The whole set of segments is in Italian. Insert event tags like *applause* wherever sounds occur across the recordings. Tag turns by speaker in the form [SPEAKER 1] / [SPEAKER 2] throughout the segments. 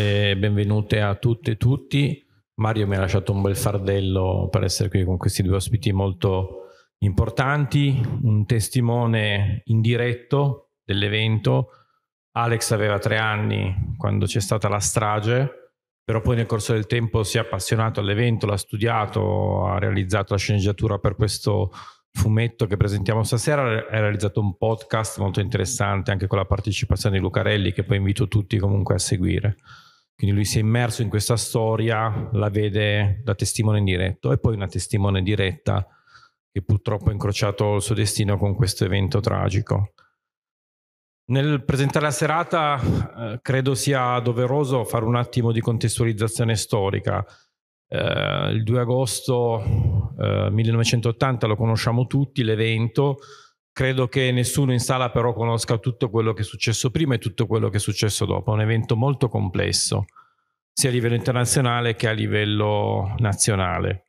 [SPEAKER 1] e benvenute a tutte e tutti. Mario mi ha lasciato un bel fardello per essere qui con questi due ospiti molto importanti, un testimone indiretto dell'evento. Alex aveva tre anni quando c'è stata la strage, però poi nel corso del tempo si è appassionato all'evento, l'ha studiato, ha realizzato la sceneggiatura per questo fumetto che presentiamo stasera, ha realizzato un podcast molto interessante anche con la partecipazione di Lucarelli che poi invito tutti comunque a seguire. Quindi lui si è immerso in questa storia, la vede da testimone diretto e poi una testimone diretta che purtroppo ha incrociato il suo destino con questo evento tragico. Nel presentare la serata eh, credo sia doveroso fare un attimo di contestualizzazione storica. Eh, il 2 agosto eh, 1980 lo conosciamo tutti, l'evento, Credo che nessuno in sala però conosca tutto quello che è successo prima e tutto quello che è successo dopo. È un evento molto complesso, sia a livello internazionale che a livello nazionale.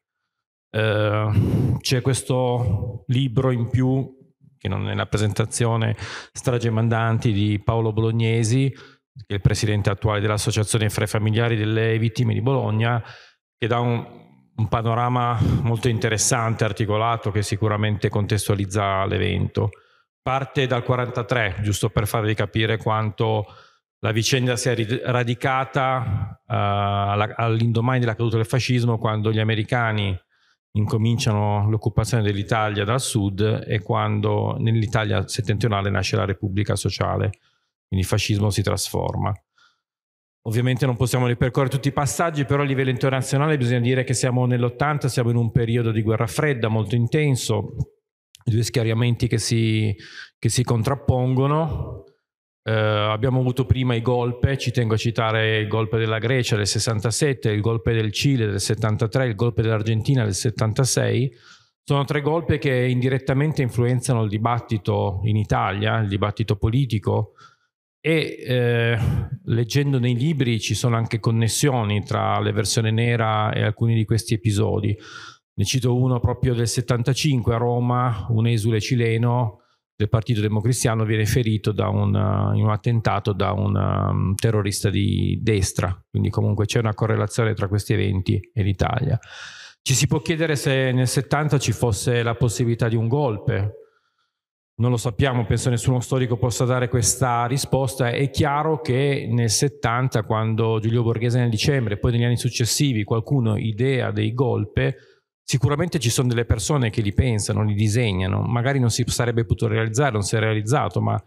[SPEAKER 1] Uh, c'è questo libro in più, che non è la presentazione, Strage Mandanti di Paolo Bolognesi, che è il presidente attuale dell'Associazione fra i familiari delle vittime di Bologna, che dà un, un panorama molto interessante, articolato, che sicuramente contestualizza l'evento. Parte dal 1943, giusto per farvi capire quanto la vicenda si è radicata uh, all'indomani della caduta del fascismo, quando gli americani incominciano l'occupazione dell'Italia dal sud e quando nell'Italia settentrionale nasce la Repubblica Sociale, quindi il fascismo si trasforma. Ovviamente non possiamo ripercorrere tutti i passaggi, però a livello internazionale bisogna dire che siamo nell'80, siamo in un periodo di guerra fredda molto intenso, due schieramenti che si, che si contrappongono. Eh, abbiamo avuto prima i golpe, ci tengo a citare il golpe della Grecia del 67, il golpe del Cile del 73, il golpe dell'Argentina del 76. Sono tre golpe che indirettamente influenzano il dibattito in Italia, il dibattito politico, e eh, leggendo nei libri ci sono anche connessioni tra le versioni nera e alcuni di questi episodi. Ne cito uno proprio del 75 a Roma, un esule cileno del Partito Democristiano viene ferito un, eh, in un attentato da un um, terrorista di destra, quindi comunque c'è una correlazione tra questi eventi e l'Italia. Ci si può chiedere se nel 70 ci fosse la possibilità di un golpe, non lo sappiamo, penso nessuno storico possa dare questa risposta, è chiaro che nel 70, quando Giulio Borghese nel dicembre, poi negli anni successivi, qualcuno idea dei golpe, sicuramente ci sono delle persone che li pensano, li disegnano, magari non si sarebbe potuto realizzare, non si è realizzato, ma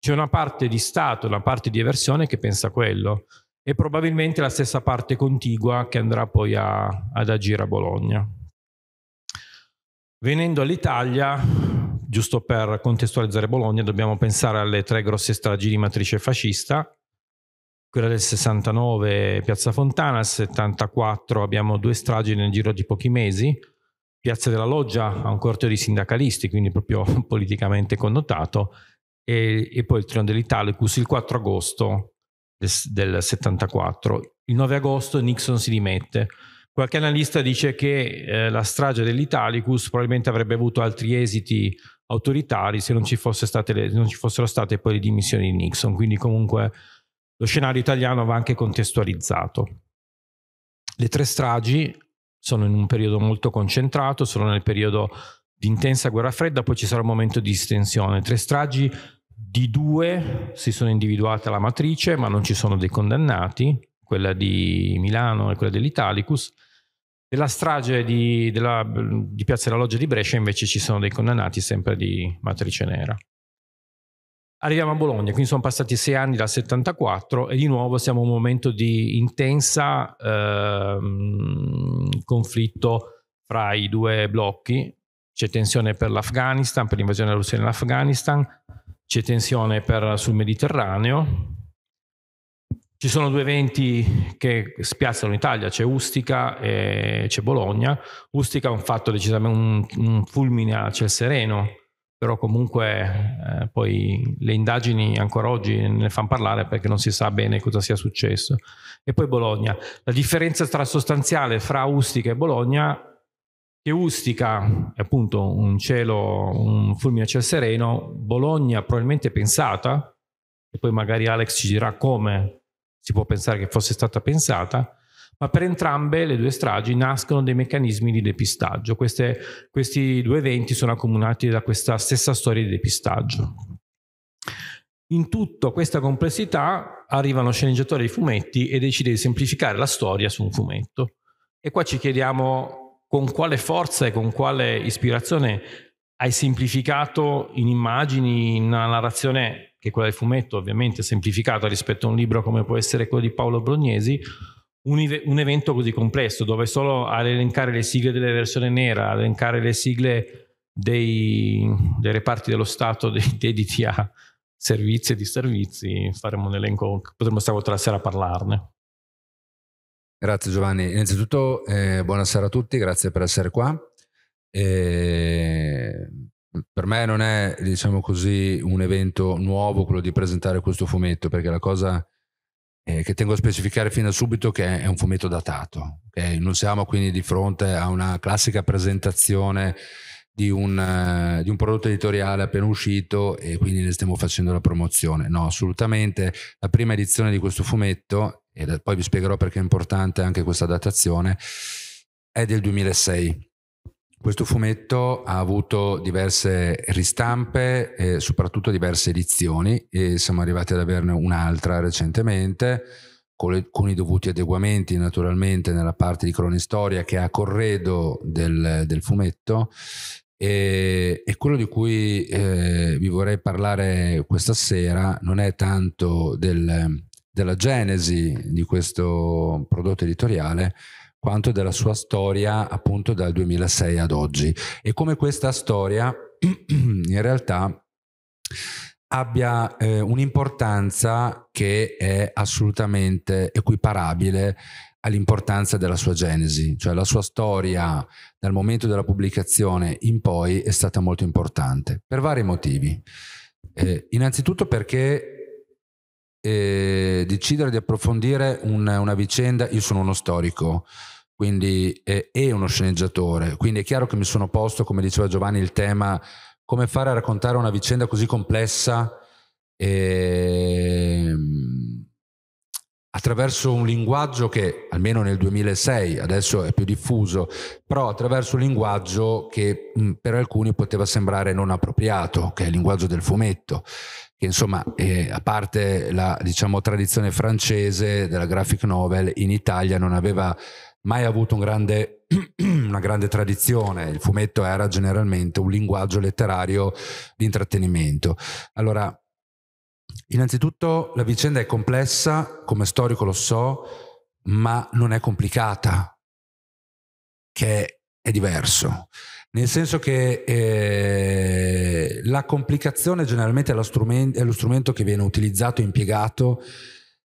[SPEAKER 1] c'è una parte di Stato, una parte di eversione che pensa a quello e probabilmente la stessa parte contigua che andrà poi a, ad agire a Bologna. Venendo all'Italia, giusto per contestualizzare Bologna, dobbiamo pensare alle tre grosse stragi di matrice fascista, quella del 69 Piazza Fontana, il 74 abbiamo due stragi nel giro di pochi mesi, Piazza della Loggia ha un corteo di sindacalisti, quindi proprio *laughs* politicamente connotato, e, e poi il Trionno dell'Italicus il 4 agosto del, del 74. Il 9 agosto Nixon si dimette. Qualche analista dice che eh, la strage dell'Italicus probabilmente avrebbe avuto altri esiti autoritari se non ci, le, non ci fossero state poi le dimissioni di Nixon. Quindi comunque lo scenario italiano va anche contestualizzato. Le tre stragi sono in un periodo molto concentrato, sono nel periodo di intensa guerra fredda, poi ci sarà un momento di distensione. Tre stragi di due si sono individuate la matrice, ma non ci sono dei condannati, quella di Milano e quella dell'Italicus. Nella strage di, della, di Piazza della Loggia di Brescia invece ci sono dei condannati sempre di matrice nera. Arriviamo a Bologna, quindi sono passati sei anni dal 74 e di nuovo siamo in un momento di intensa eh, conflitto fra i due blocchi. C'è tensione per l'Afghanistan, per l'invasione russa in Afghanistan, c'è tensione per, sul Mediterraneo, ci sono due eventi che spiazzano l'Italia, c'è Ustica e c'è Bologna. Ustica ha un fatto decisamente un, un fulmine a ciel sereno, però comunque eh, poi le indagini ancora oggi ne fanno parlare perché non si sa bene cosa sia successo. E poi Bologna. La differenza tra sostanziale fra Ustica e Bologna che Ustica è appunto un cielo, un fulmine a ciel sereno, Bologna probabilmente pensata, e poi magari Alex ci dirà come si può pensare che fosse stata pensata, ma per entrambe le due stragi nascono dei meccanismi di depistaggio. Queste, questi due eventi sono accomunati da questa stessa storia di depistaggio. In tutta questa complessità arriva uno sceneggiatore di fumetti e decide di semplificare la storia su un fumetto. E qua ci chiediamo con quale forza e con quale ispirazione hai semplificato in immagini, in una narrazione che quella del fumetto, ovviamente semplificata rispetto a un libro come può essere quello di Paolo Brognesi, un, un evento così complesso, dove solo ad elencare le sigle delle versioni nera, ad elencare le sigle dei, dei reparti dello Stato dei dediti a servizi e di servizi, faremo un elenco, potremmo stare tutta la sera a parlarne.
[SPEAKER 2] Grazie Giovanni. Innanzitutto eh, buonasera a tutti, grazie per essere qua. E eh, per me non è, diciamo così, un evento nuovo quello di presentare questo fumetto, perché la cosa eh, che tengo a specificare fin da subito è che è un fumetto datato. Okay? Non siamo quindi di fronte a una classica presentazione di un, eh, di un, prodotto editoriale appena uscito e quindi ne stiamo facendo la promozione. No, assolutamente. La prima edizione di questo fumetto, e poi vi spiegherò perché è importante anche questa datazione, è del 2006 questo fumetto ha avuto diverse ristampe e soprattutto diverse edizioni e siamo arrivati ad averne un'altra recentemente con, le, con i dovuti adeguamenti naturalmente nella parte di cronistoria che è a corredo del, del fumetto e, e, quello di cui eh, vi vorrei parlare questa sera non è tanto del, della genesi di questo prodotto editoriale quanto della sua storia appunto dal 2006 ad oggi e come questa storia *clears throat* in realtà abbia eh, un'importanza che è assolutamente equiparabile all'importanza della sua genesi, cioè la sua storia dal momento della pubblicazione in poi è stata molto importante per vari motivi. Eh, innanzitutto perché eh, decidere di approfondire una, una vicenda, io sono uno storico, quindi eh, è uno sceneggiatore. Quindi è chiaro che mi sono posto, come diceva Giovanni, il tema come fare a raccontare una vicenda così complessa eh, attraverso un linguaggio che almeno nel 2006 adesso è più diffuso, però attraverso un linguaggio che mh, per alcuni poteva sembrare non appropriato, che è il linguaggio del fumetto, che insomma eh, a parte la diciamo, tradizione francese della graphic novel in Italia non aveva mai avuto un grande, *clears throat* una grande tradizione, il fumetto era generalmente un linguaggio letterario di intrattenimento. Allora, innanzitutto la vicenda è complessa, come storico lo so, ma non è complicata, che è diverso. Nel senso che eh, la complicazione generalmente è lo, strumento, è lo strumento che viene utilizzato e impiegato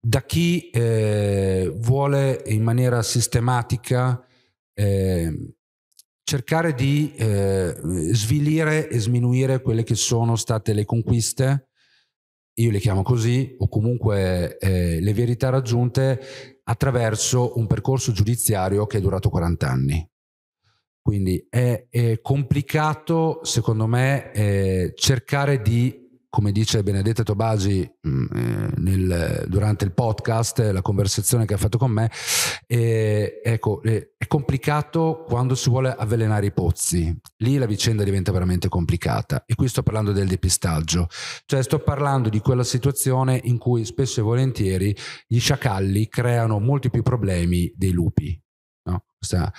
[SPEAKER 2] da chi eh, vuole in maniera sistematica eh, cercare di eh, svilire e sminuire quelle che sono state le conquiste, io le chiamo così, o comunque eh, le verità raggiunte attraverso un percorso giudiziario che è durato 40 anni. Quindi è, è complicato, secondo me, eh, cercare di come dice Benedetta Tobagi mh, mm, eh, nel, durante il podcast, la conversazione che ha fatto con me, eh, ecco, eh, è complicato quando si vuole avvelenare i pozzi. Lì la vicenda diventa veramente complicata. E qui sto parlando del depistaggio. Cioè sto parlando di quella situazione in cui spesso e volentieri gli sciacalli creano molti più problemi dei lupi questa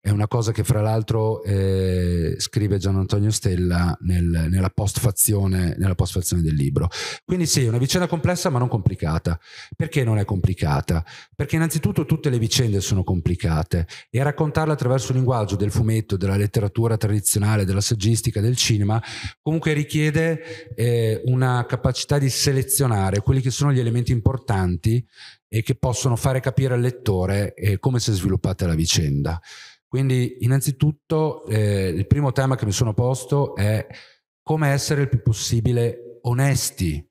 [SPEAKER 2] è una cosa che fra l'altro eh, scrive Gian Antonio Stella nel, nella, postfazione, nella, postfazione, del libro. Quindi sì, è una vicenda complessa ma non complicata. Perché non è complicata? Perché innanzitutto tutte le vicende sono complicate e raccontarle attraverso il linguaggio del fumetto, della letteratura tradizionale, della saggistica, del cinema, comunque richiede eh, una capacità di selezionare quelli che sono gli elementi importanti e che possono fare capire al lettore eh, come si è sviluppata la vicenda. Quindi innanzitutto eh, il primo tema che mi sono posto è come essere il più possibile onesti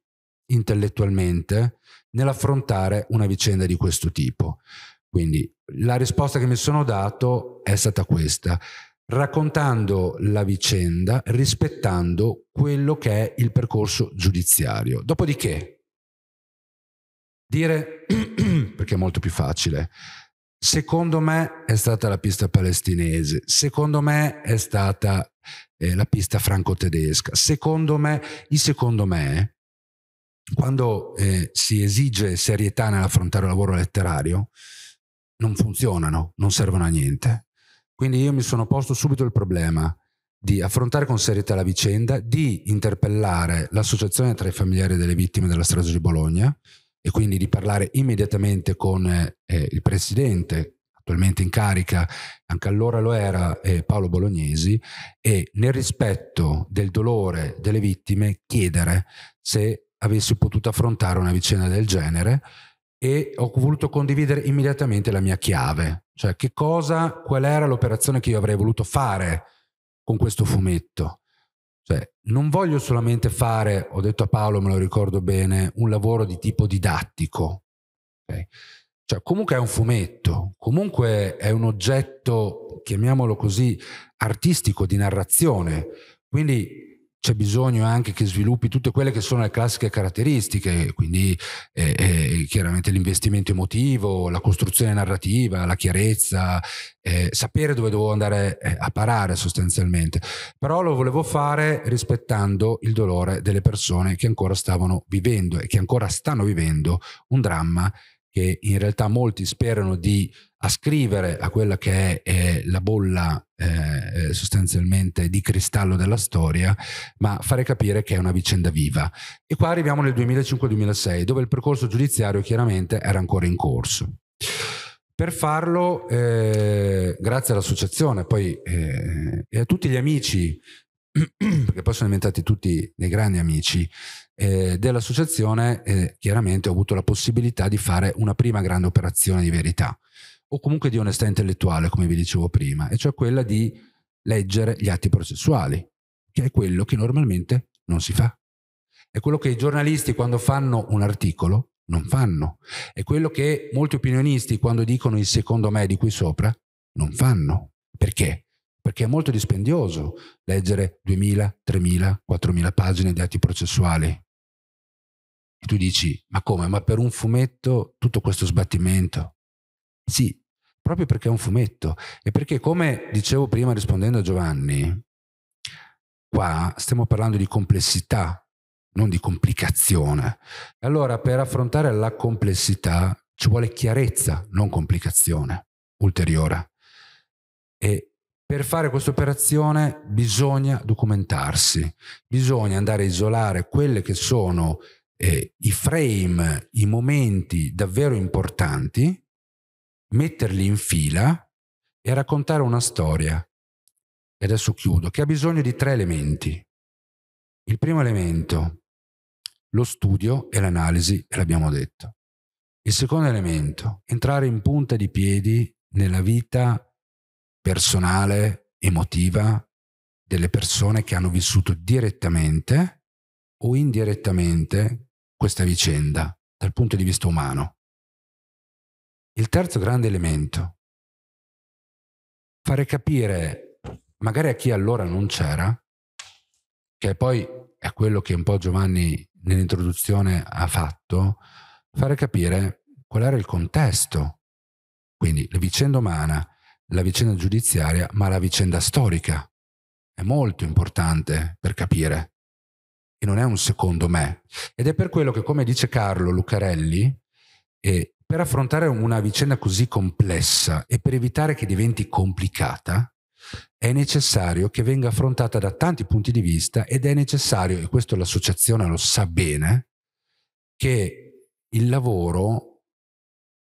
[SPEAKER 2] intellettualmente nell'affrontare una vicenda di questo tipo. Quindi la risposta che mi sono dato è stata questa, raccontando la vicenda rispettando quello che è il percorso giudiziario. Dopodiché Dire, *clears throat* perché è molto più facile, secondo me è stata la pista palestinese, secondo me è stata eh, la pista franco-tedesca, secondo me, il secondo me, quando eh, si esige serietà nell'affrontare un lavoro letterario, non funzionano, non servono a niente. Quindi io mi sono posto subito il problema di affrontare con serietà la vicenda, di interpellare l'associazione tra i familiari delle vittime della strage di Bologna, e quindi di parlare immediatamente con eh, eh, il presidente attualmente in carica, anche allora lo era eh, Paolo Bolognesi, e nel rispetto del dolore delle vittime chiedere se avessi potuto affrontare una vicenda del genere e ho voluto condividere immediatamente la mia chiave, cioè che cosa, qual era l'operazione che io avrei voluto fare con questo fumetto cioè, non voglio solamente fare, ho detto a Paolo, me lo ricordo bene, un lavoro di tipo didattico. Okay? Cioè, comunque è un fumetto, comunque è un oggetto, chiamiamolo così, artistico di narrazione. Quindi c'è bisogno anche che sviluppi tutte quelle che sono le classiche caratteristiche, quindi eh, eh, chiaramente l'investimento emotivo, la costruzione narrativa, la chiarezza, eh, sapere dove devo andare eh, a parare sostanzialmente. Però lo volevo fare rispettando il dolore delle persone che ancora stavano vivendo e che ancora stanno vivendo un dramma che in realtà molti sperano di ascrivere a quella che è, è la bolla eh, eh, sostanzialmente di cristallo della storia, ma fare capire che è una vicenda viva. E qua arriviamo nel 2005-2006, dove il percorso giudiziario chiaramente era ancora in corso. Per farlo, eh, grazie all'associazione poi, eh, e a tutti gli amici, *clears throat* perché poi sono diventati tutti dei grandi amici, eh, dell'associazione, eh, chiaramente ho avuto la possibilità di fare una prima grande operazione di verità o comunque di onestà intellettuale, come vi dicevo prima, e cioè quella di leggere gli atti processuali, che è quello che normalmente non si fa. È quello che i giornalisti quando fanno un articolo non fanno. È quello che molti opinionisti quando dicono il secondo me di qui sopra non fanno. Perché? Perché è molto dispendioso leggere 2000, 3000, 4000 pagine di atti processuali. Tu dici, ma come? Ma per un fumetto tutto questo sbattimento? Sì, proprio perché è un fumetto e perché, come dicevo prima rispondendo a Giovanni, qua stiamo parlando di complessità, non di complicazione. Allora, per affrontare la complessità ci vuole chiarezza, non complicazione ulteriore. E per fare questa operazione bisogna documentarsi, bisogna andare a isolare quelle che sono eh, i frame, i momenti davvero importanti, metterli in fila e raccontare una storia. E adesso chiudo, che ha bisogno di tre elementi. Il primo elemento, lo studio e l'analisi, e l'abbiamo detto. Il secondo elemento, entrare in punta di piedi nella vita personale, emotiva delle persone che hanno vissuto direttamente o indirettamente questa vicenda dal punto di vista umano. Il terzo grande elemento, fare capire, magari a chi allora non c'era, che poi è quello che un po' Giovanni nell'introduzione ha fatto, fare capire qual era il contesto, quindi la vicenda umana, la vicenda giudiziaria, ma la vicenda storica. È molto importante per capire e non è un secondo me. Ed è per quello che, come dice Carlo Lucarelli, eh, per affrontare una vicenda così complessa e per evitare che diventi complicata, è necessario che venga affrontata da tanti punti di vista ed è necessario, e questo l'associazione lo sa bene, che il lavoro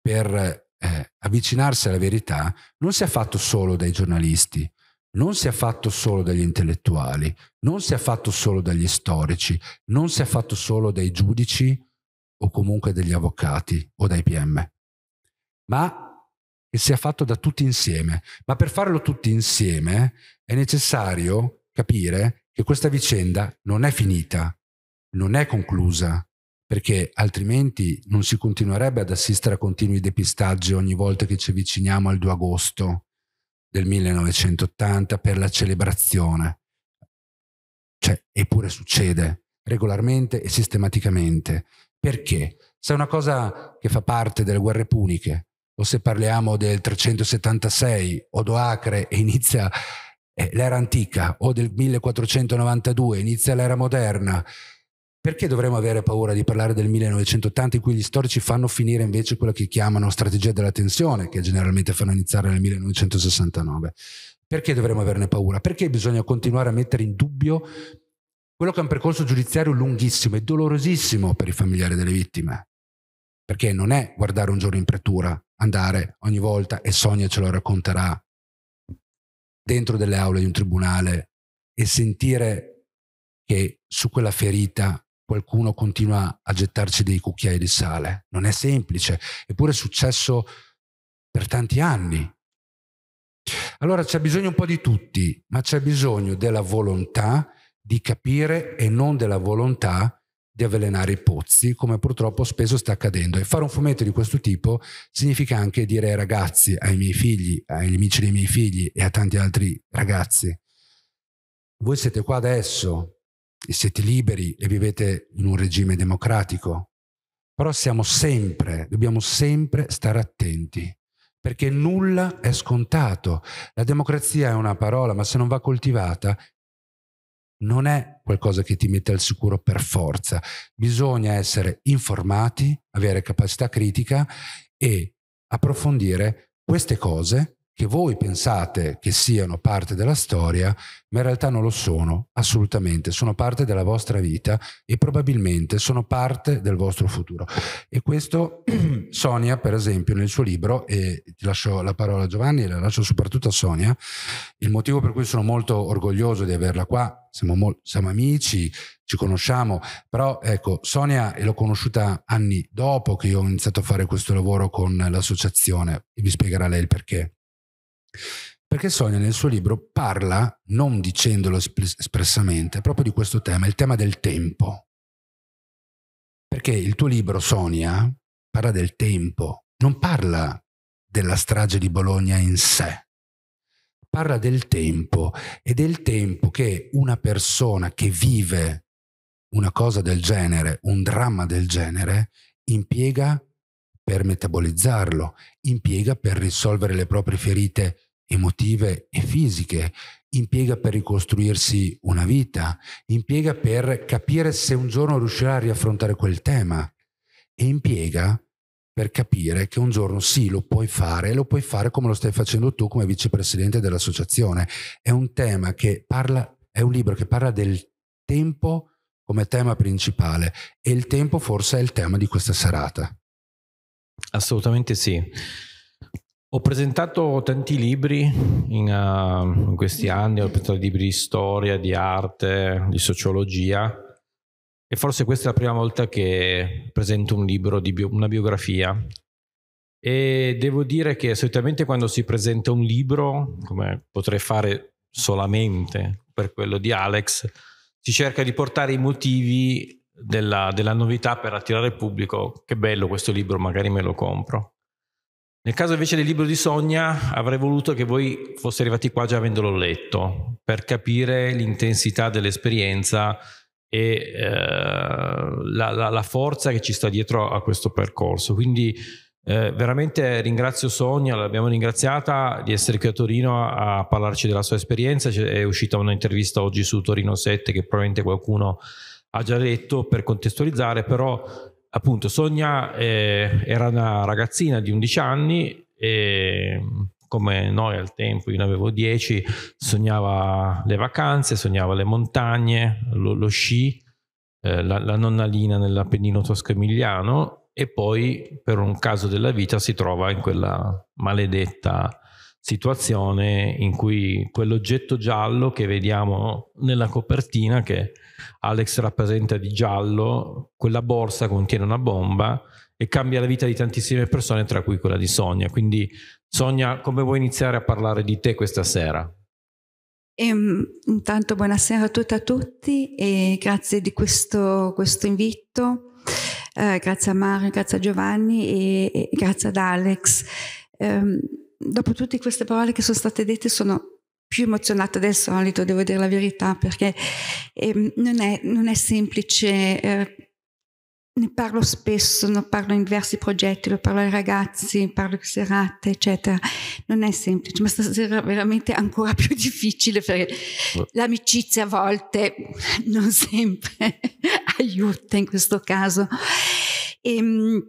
[SPEAKER 2] per eh, avvicinarsi alla verità non sia fatto solo dai giornalisti, non si è fatto solo dagli intellettuali, non si è fatto solo dagli storici, non si è fatto solo dai giudici o comunque dagli avvocati o dai PM, ma che sia fatto da tutti insieme. Ma per farlo tutti insieme è necessario capire che questa vicenda non è finita, non è conclusa, perché altrimenti non si continuerebbe ad assistere a continui depistaggi ogni volta che ci avviciniamo al 2 agosto del 1980 per la celebrazione. Cioè, eppure succede regolarmente e sistematicamente. Perché? Se è una cosa che fa parte delle guerre puniche, o se parliamo del 376, Odoacre e inizia eh, l'era antica, o del 1492, inizia l'era moderna, perché dovremmo avere paura di parlare del 1980 in cui gli storici fanno finire invece quella che chiamano strategia della tensione, che generalmente fanno iniziare nel 1969? Perché dovremmo averne paura? Perché bisogna continuare a mettere in dubbio quello che è un percorso giudiziario lunghissimo e dolorosissimo per i familiari delle vittime? Perché non è guardare un giorno in pretura, andare ogni volta e Sonia ce lo racconterà dentro delle aule di un tribunale e sentire che su quella ferita qualcuno continua a gettarci dei cucchiai di sale. Non è semplice, eppure è successo per tanti anni. Allora c'è bisogno un po' di tutti, ma c'è bisogno della volontà di capire e non della volontà di avvelenare i pozzi, come purtroppo spesso sta accadendo. E fare un fumetto di questo tipo significa anche dire ai ragazzi, ai miei figli, ai amici dei miei figli e a tanti altri ragazzi, voi siete qua adesso, siete liberi e vivete in un regime democratico, però siamo sempre, dobbiamo sempre stare attenti, perché nulla è scontato. La democrazia è una parola, ma se non va coltivata non è qualcosa che ti mette al sicuro per forza. Bisogna essere informati, avere capacità critica e approfondire queste cose che voi pensate che siano parte della storia, ma in realtà non lo sono assolutamente, sono parte della vostra vita e probabilmente sono parte del vostro futuro. E questo *clears throat* Sonia, per esempio, nel suo libro, e ti lascio la parola a Giovanni e la lascio soprattutto a Sonia, il motivo per cui sono molto orgoglioso di averla qua, siamo, mo- siamo amici, ci conosciamo, però ecco, Sonia l'ho conosciuta anni dopo che io ho iniziato a fare questo lavoro con l'associazione e vi spiegherà lei il perché. Perché Sonia nel suo libro parla, non dicendolo espressamente, proprio di questo tema, il tema del tempo. Perché il tuo libro, Sonia, parla del tempo, non parla della strage di Bologna in sé, parla del tempo e del tempo che una persona che vive una cosa del genere, un dramma del genere, impiega per metabolizzarlo, impiega per risolvere le proprie ferite emotive e fisiche, impiega per ricostruirsi una vita, impiega per capire se un giorno riuscirà a riaffrontare quel tema e impiega per capire che un giorno sì, lo puoi fare e lo puoi fare come lo stai facendo tu come vicepresidente dell'associazione. È un tema che parla, è un libro che parla del tempo come tema principale e il tempo forse è il tema di questa serata. Assolutamente sì. Ho presentato tanti
[SPEAKER 1] libri in, uh, in, questi anni, ho presentato libri di storia, di arte, di sociologia e forse questa è la prima volta che presento un libro, di bio, una biografia. E devo dire che solitamente quando si presenta un libro, come potrei fare solamente per quello di Alex, si cerca di portare i motivi della, della novità per attirare il pubblico, che bello questo libro, magari me lo compro. Nel caso invece del libro di Sonia avrei voluto che voi foste arrivati qua già avendolo letto per capire l'intensità dell'esperienza e eh, la, la, la, forza che ci sta dietro a questo percorso. Quindi eh, veramente ringrazio Sonia, l'abbiamo ringraziata di essere qui a Torino a parlarci della sua esperienza. È uscita un'intervista oggi su Torino 7 che probabilmente qualcuno ha già detto per contestualizzare, però appunto Sonia eh, era una ragazzina di 11 anni e come noi al tempo, io ne avevo 10, sognava le vacanze, sognava le montagne, lo, lo sci, eh, la, la nonnalina nell'Appennino tosco-emiliano e poi per un caso della vita si trova in quella maledetta situazione in cui quell'oggetto giallo che vediamo nella copertina che È, Alex rappresenta di giallo, quella borsa contiene una bomba e cambia la vita di tantissime persone, tra cui quella di Sonia. Quindi Sonia, come vuoi iniziare a parlare di te questa sera?
[SPEAKER 3] Um, intanto buonasera a tutti e a tutti e grazie di questo, questo invito, uh, grazie a Mario, grazie a Giovanni e, e grazie ad Alex. Um, dopo tutte queste parole che sono state dette sono più emozionata del solito, devo dire la verità, perché eh, non, è, non, è, semplice. Eh, ne parlo spesso, ne parlo in diversi progetti, lo parlo ai ragazzi, parlo in serate, eccetera. Non è semplice, ma stasera è veramente ancora *laughs* più difficile perché l'amicizia a volte, *laughs* non sempre, *laughs* aiuta in questo caso. E, ehm,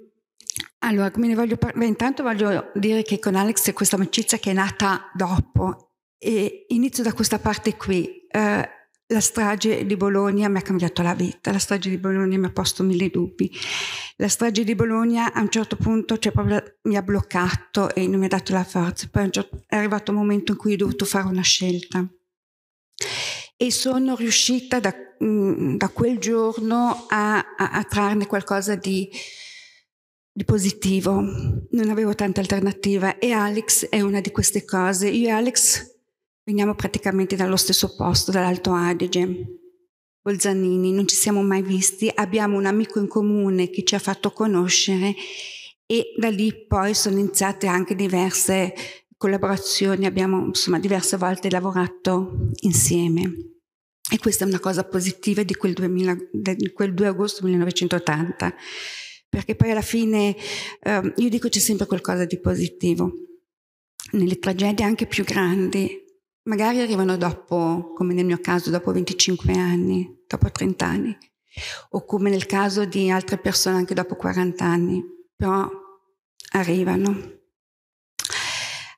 [SPEAKER 3] allora, come ne voglio parlare? Intanto voglio dire che con Alex è questa amicizia che è nata dopo e inizio da questa parte qui. Eh, la strage di Bologna mi ha cambiato la vita, la strage di Bologna mi ha posto mille dubbi. La strage di Bologna a un certo punto cioè, mi ha bloccato e non mi ha dato la forza, poi è arrivato un momento in cui ho dovuto fare una scelta. E sono riuscita da, mm, da quel giorno a, a, a trarne qualcosa di, di positivo, non avevo tante alternative e Alex è una di queste cose. Io e Alex Veniamo praticamente dallo stesso posto, dall'Alto Adige. Bolzanini, non ci siamo mai visti, abbiamo un amico in comune che ci ha fatto conoscere e da lì poi sono iniziate anche diverse collaborazioni, abbiamo insomma diverse volte lavorato insieme. E questa è una cosa positiva di quel, 2000, di quel 2 agosto 1980, perché poi alla fine eh, io dico c'è sempre qualcosa di positivo. Nelle tragedie anche più grandi magari arrivano dopo, come nel mio caso, dopo 25 anni, dopo 30 anni, o come nel caso di altre persone anche dopo 40 anni, però arrivano.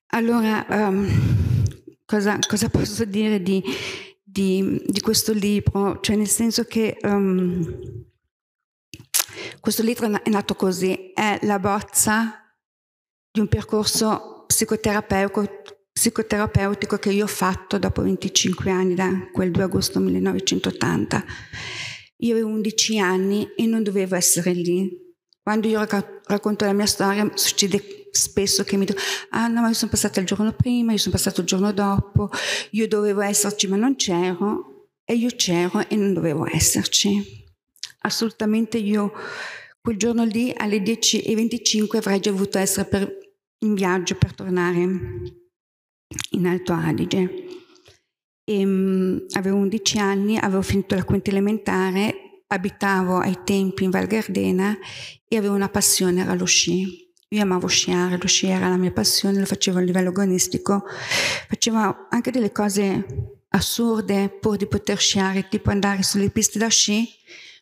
[SPEAKER 3] Allora, um, cosa, cosa, posso dire di, di, di, questo libro? Cioè nel senso che um, questo libro è nato così, è la bozza di un percorso psicoterapeutico psicoterapeutico che io ho fatto dopo 25 anni, da quel 2 agosto 1980. Io avevo 11 anni e non dovevo essere lì. Quando io racconto la mia storia succede spesso che mi dico: ah no, ma io sono passata il giorno prima, io sono passata il giorno dopo, io dovevo esserci ma non c'ero e io c'ero e non dovevo esserci. Assolutamente io quel giorno lì alle 10.25 avrei già dovuto essere per, in viaggio per tornare in Alto Adige. E, ehm, mh, avevo 11 anni, avevo finito la quinta elementare, abitavo ai tempi in Val Gardena e avevo una passione, era lo sci. Io amavo sciare, lo sci era la mia passione, lo facevo a livello agonistico, facevo anche delle cose assurde pur di poter sciare, tipo andare sulle piste da sci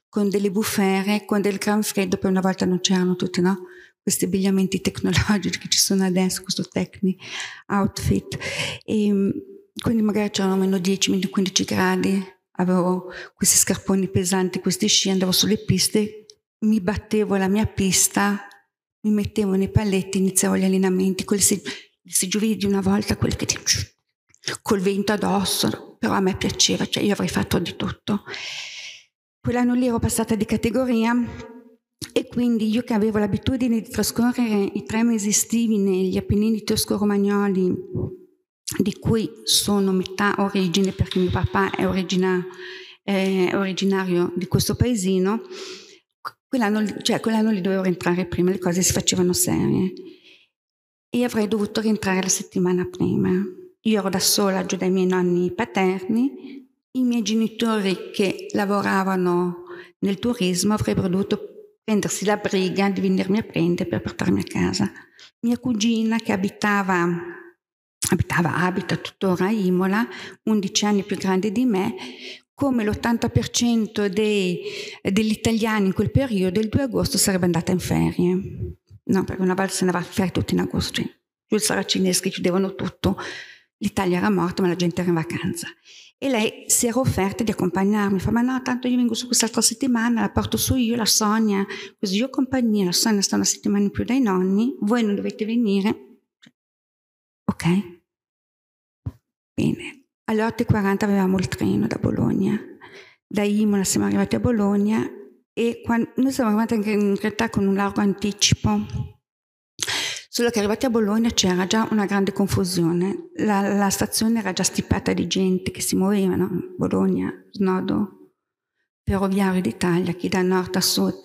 [SPEAKER 3] con delle bufere, con del gran freddo, per una volta non c'erano tutti, no? questi abbigliamenti tecnologici che ci sono adesso, questo Techni outfit. E, ehm, quindi magari c'erano meno 10, meno 15 gradi, avevo questi scarponi pesanti, questi sci, andavo sulle piste, mi battevo la mia pista, mi mettevo nei paletti, iniziavo gli allenamenti, quelli si, si giovedì di una volta, quelli che ti, col vento addosso, però a me piaceva, cioè io avrei fatto di tutto. Quell'anno lì ero passata di categoria e quindi io che avevo l'abitudine di trascorrere i tre mesi estivi negli Appennini tosco-romagnoli, di cui sono metà origine perché mio papà è, origina, è originario di questo paesino, quell'anno, cioè, quell'anno lì dovevo rientrare prima, le cose si facevano serie e avrei dovuto rientrare la settimana prima. Io ero da sola giù dai miei nonni paterni, i miei genitori che lavoravano nel turismo avrebbero dovuto prendersi la briga di venirmi a prendere per portarmi a casa. Mia cugina che abitava, abitava abita tuttora a Imola, 11 anni più grande di me, come l'80% dei, degli italiani in quel periodo, il 2 agosto sarebbe andata in ferie. No, perché una volta se ne va a ferie tutti in agosto, cioè, giù i saracineschi chiudevano tutto, l'Italia era morta ma la gente era in vacanza. E lei si era offerta di accompagnarmi, fa ma no, tanto io vengo su quest'altra settimana, la porto su io, la Sonia, così io compagnia, la Sonia sta una settimana in più dai nonni, voi non dovete venire. Ok? Bene. Alle 8.40 avevamo il treno da Bologna. Da Imola siamo arrivati a Bologna e quando, noi siamo arrivati anche in realtà con un largo anticipo Solo che arrivati a Bologna c'era già una grande confusione, la, la stazione era già stipata di gente che si muoveva, Bologna, snodo ferroviario d'Italia, chi da nord a sud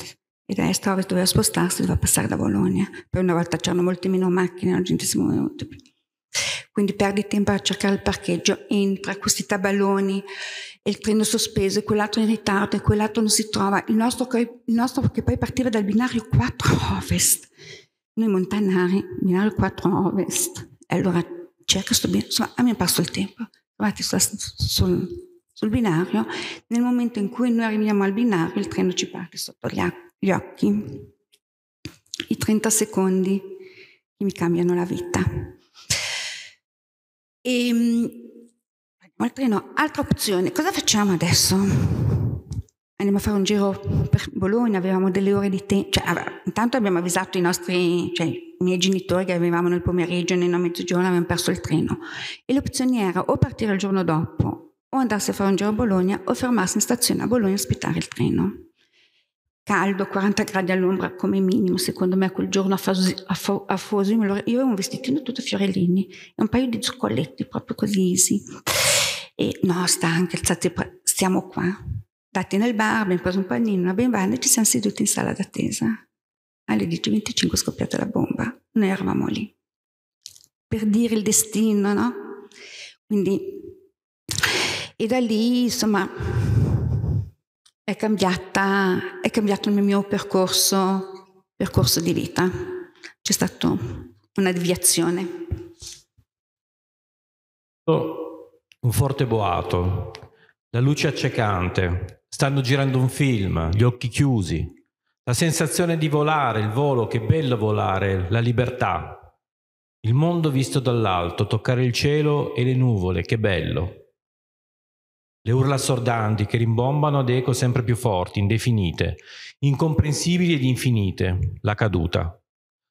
[SPEAKER 3] e da est a ovest doveva spostarsi, doveva passare da Bologna. Poi una volta c'erano molte meno macchine, la gente si muoveva molto più. Quindi perdi tempo a cercare il parcheggio, entra questi tabaloni e il treno sospeso e quell'altro in ritardo e quell'altro non si trova. Il nostro, il nostro che poi partiva dal binario 4 ovest noi montanari, binario 4 a ovest, e allora cerca sto binario, insomma è passato il tempo, trovati sulla, sul, sul, binario, nel momento in cui noi arriviamo al binario il treno ci parte sotto gli occhi, i 30 secondi che mi cambiano la vita. E ehm, il treno, altra opzione, cosa facciamo adesso? andiamo a fare un giro per Bologna, avevamo delle ore di tempo, cioè, intanto abbiamo avvisato i nostri, cioè, i miei genitori che avevamo nel pomeriggio e a mezzogiorno avevamo perso il treno e l'opzione era o partire il giorno dopo o andarsi a fare un giro a Bologna o fermarsi in stazione a Bologna e aspettare il treno. Caldo, 40 gradi all'ombra come minimo, secondo me quel giorno a, Fos- io avevo un vestitino tutto fiorellini e un paio di zuccoletti proprio così easy. E no, stanche, alzate, stiamo qua dati nel bar, abbiamo preso un panino, una bevanda e ci siamo seduti in sala d'attesa. Alle 10.25 è scoppiata la bomba, noi eravamo lì. Per dire il destino, no? Quindi, e da lì, insomma, è, cambiata, è cambiato il mio percorso, percorso di vita. C'è stata una deviazione.
[SPEAKER 1] Oh, un forte boato, la luce accecante, Stanno girando un film, gli occhi chiusi. La sensazione di volare, il volo, che bello volare, la libertà. Il mondo visto dall'alto, toccare il cielo e le nuvole, che bello. Le urla assordanti che rimbombano ad eco sempre più forti, indefinite, incomprensibili ed infinite, la caduta.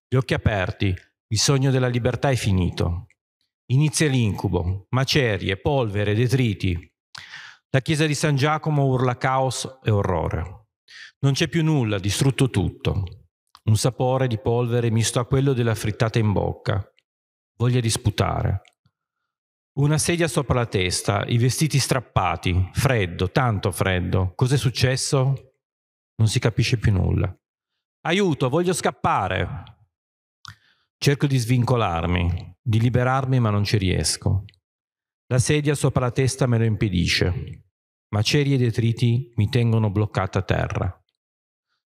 [SPEAKER 1] Gli occhi aperti, il sogno della libertà è finito. Inizia l'incubo, macerie, polvere, detriti, la chiesa di San Giacomo urla caos e orrore. Non c'è più nulla, distrutto tutto. Un sapore di polvere misto a quello della frittata in bocca. Voglia di sputare. Una sedia sopra la testa, i vestiti strappati, freddo, tanto freddo. Cos'è successo? Non si capisce più nulla. Aiuto, voglio scappare. Cerco di svincolarmi, di liberarmi, ma non ci riesco. La sedia sopra la testa me lo impedisce. Macerie e detriti mi tengono bloccata a terra.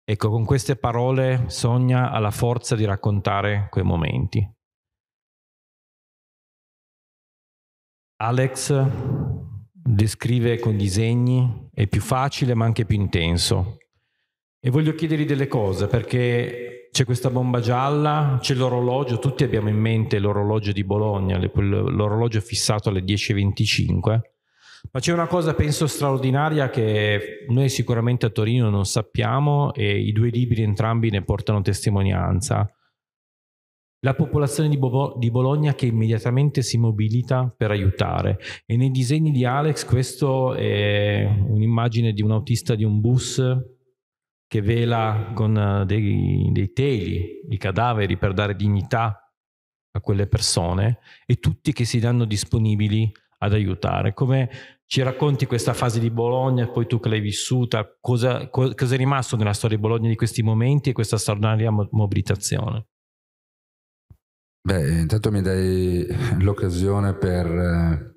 [SPEAKER 1] Ecco, con queste parole Sogna ha la forza di raccontare quei momenti. Alex descrive con disegni, è più facile ma anche più intenso. E voglio chiedergli delle cose perché c'è questa bomba gialla, c'è l'orologio, tutti abbiamo in mente l'orologio di Bologna, l'orologio fissato alle 10.25 ma c'è una cosa, penso, straordinaria che noi sicuramente a Torino non sappiamo e i due libri entrambi ne portano testimonianza. La popolazione di, Bo- di Bologna che immediatamente si mobilita per aiutare. E nei disegni di Alex questo è un'immagine di un autista di un bus che vela con eh, dei, dei teli di cadaveri per dare dignità a quelle persone e tutti che si danno disponibili ad aiutare, come ci racconti questa fase di Bologna, poi tu che l'hai vissuta, cosa, cosa è rimasto nella storia di Bologna di questi momenti e questa straordinaria mobilitazione?
[SPEAKER 2] Beh, intanto mi dai l'occasione per,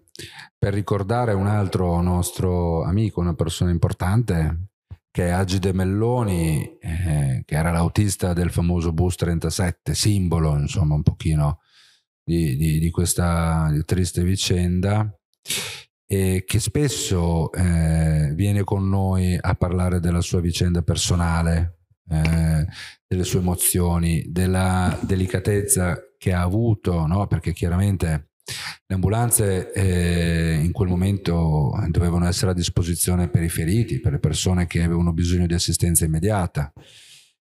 [SPEAKER 2] per, ricordare un altro nostro amico, una persona importante, che è Agide Melloni, eh, che era l'autista del famoso Bus 37, simbolo insomma un pochino di, di, di questa triste vicenda e che spesso eh, viene con noi a parlare della sua vicenda personale, eh, delle sue emozioni, della delicatezza che ha avuto, no? perché chiaramente le ambulanze eh, in quel momento dovevano essere a disposizione per i feriti, per le persone che avevano bisogno di assistenza immediata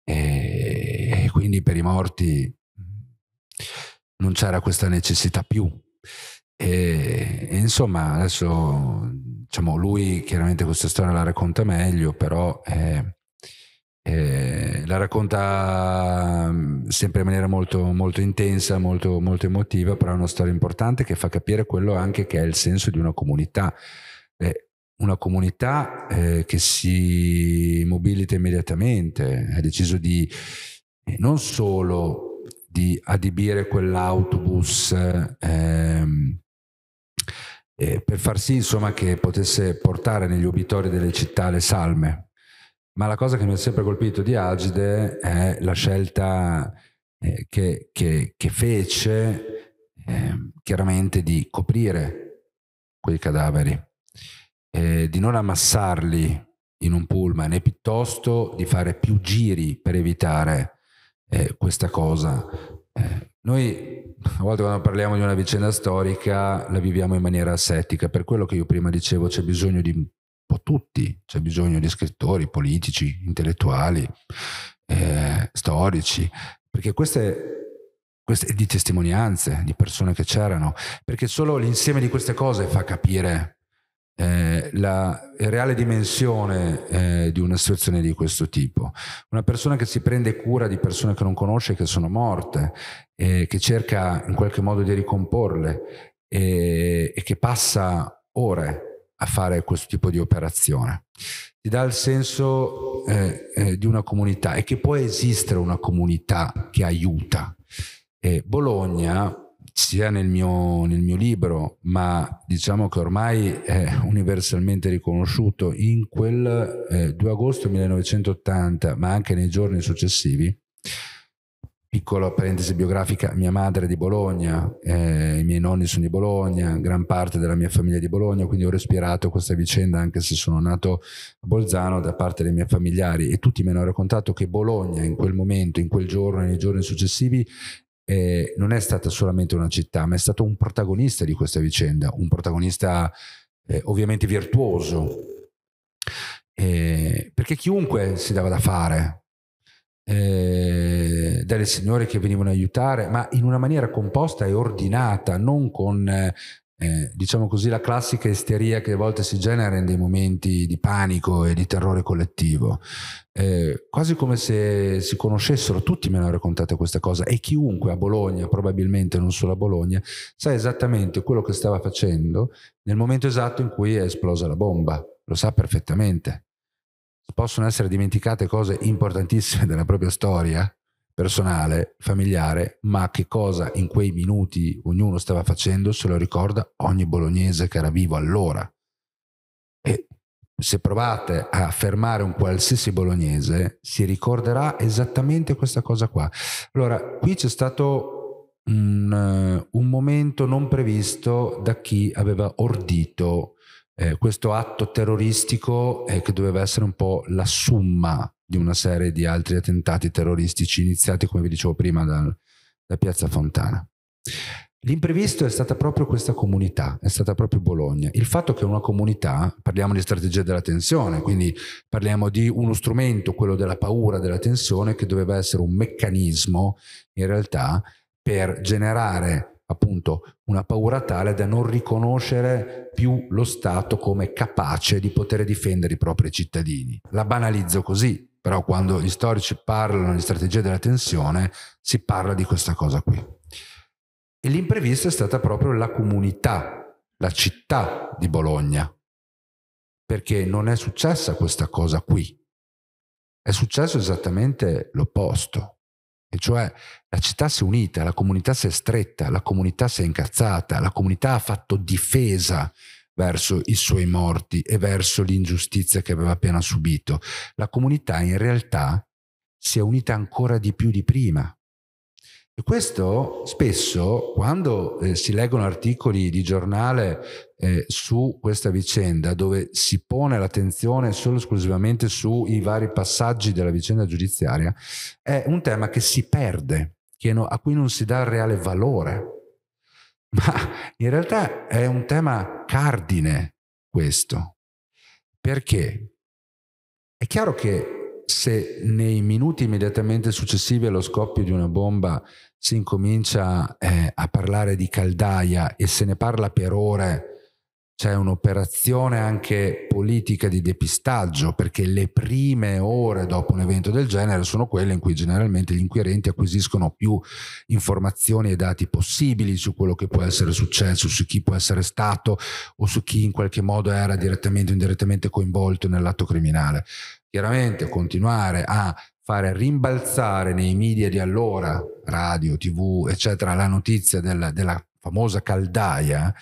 [SPEAKER 2] e, e quindi per i morti non c'era questa necessità più. E, e insomma, adesso diciamo, lui chiaramente questa storia la racconta meglio, però eh, eh, la racconta sempre in maniera molto, molto intensa, molto, molto, emotiva, però è una storia importante che fa capire quello anche che è il senso di una comunità. Eh, una comunità eh, che si mobilita immediatamente, ha deciso di eh, non solo di adibire quell'autobus ehm, eh, per far sì insomma, che potesse portare negli obitori delle città le salme. Ma la cosa che mi ha sempre colpito di Agide è la scelta eh, che, che, che, fece eh, chiaramente di coprire quei cadaveri, di non ammassarli in un pullman e piuttosto di fare più giri per evitare eh, questa cosa. Eh, noi a volte quando parliamo di una vicenda storica la viviamo in maniera asettica, per quello che io prima dicevo c'è bisogno di un po' tutti, c'è bisogno di scrittori, politici, intellettuali, eh, storici, perché queste, queste di testimonianze di persone che c'erano, perché solo l'insieme di queste cose fa capire eh, la reale dimensione eh, di una situazione di questo tipo. Una persona che si prende cura di persone che non conosce, che sono morte, eh, che cerca in qualche modo di ricomporle e, che passa ore a fare questo tipo di operazione. Ti dà il senso eh, eh, di una comunità e che può esistere una comunità che aiuta. Bologna sia nel mio, nel mio, libro, ma diciamo che ormai è universalmente riconosciuto, in quel eh, 2 agosto 1980, ma anche nei giorni successivi, piccola parentesi biografica, mia madre è di Bologna, eh, i miei nonni sono di Bologna, gran parte della mia famiglia è di Bologna, quindi ho respirato questa vicenda anche se sono nato a Bolzano da parte dei miei familiari e tutti mi hanno raccontato che Bologna in quel momento, in quel giorno e nei giorni successivi eh, non è stata solamente una città, ma è stato un protagonista di questa vicenda, un protagonista eh, ovviamente virtuoso, eh, perché chiunque si dava da fare, eh, dalle signore che venivano a aiutare, ma in una maniera composta e ordinata, non con eh, eh, diciamo così, la classica isteria che a volte si genera in dei momenti di panico e di terrore collettivo. Eh, quasi come se si conoscessero, tutti mi hanno raccontato questa cosa e chiunque a Bologna, probabilmente non solo a Bologna, sa esattamente quello che stava facendo nel momento esatto in cui è esplosa la bomba, lo sa perfettamente. Possono essere dimenticate cose importantissime *laughs* della propria storia, personale, familiare, ma che cosa in quei minuti ognuno stava facendo se lo ricorda ogni bolognese che era vivo allora. E se provate a fermare un qualsiasi bolognese, si ricorderà esattamente questa cosa qua. Allora, qui c'è stato un, eh, un momento non previsto da chi aveva ordito eh, questo atto terroristico eh, che doveva essere un po' la summa di una serie di altri attentati terroristici iniziati, come vi dicevo prima, dal, da Piazza Fontana. L'imprevisto è stata proprio questa comunità, è stata proprio Bologna. Il fatto che una comunità, parliamo di strategia della tensione, quindi parliamo di uno strumento, quello della paura, della tensione, che doveva essere un meccanismo in realtà per generare appunto una paura tale da non riconoscere più lo Stato come capace di poter difendere i propri cittadini. La banalizzo così, però quando gli storici parlano di strategia della tensione si parla di questa cosa qui. E l'imprevisto è stata proprio la comunità, la città di Bologna, perché non è successa questa cosa qui. È successo esattamente l'opposto, e cioè la città si è unita, la comunità si è stretta, la comunità si è incazzata, la comunità ha fatto difesa verso i suoi morti e verso l'ingiustizia che aveva appena subito. La comunità in realtà si è unita ancora di più di prima. E questo spesso, quando eh, si leggono articoli di giornale eh, su questa vicenda, dove si pone l'attenzione solo e esclusivamente sui vari passaggi della vicenda giudiziaria, è un tema che si perde, che no, a cui non si dà il reale valore. Ma in realtà è un tema cardine questo. Perché? È chiaro che se nei minuti immediatamente successivi allo scoppio di una bomba si incomincia eh, a parlare di caldaia e se ne parla per ore c'è un'operazione anche politica di depistaggio, perché le prime ore dopo un evento del genere sono quelle in cui generalmente gli inquirenti acquisiscono più informazioni e dati possibili su quello che può essere successo, su chi può essere stato o su chi in qualche modo era direttamente o indirettamente coinvolto nell'atto criminale. Chiaramente continuare a fare rimbalzare nei media di allora, radio, tv, eccetera, la notizia della, della famosa caldaia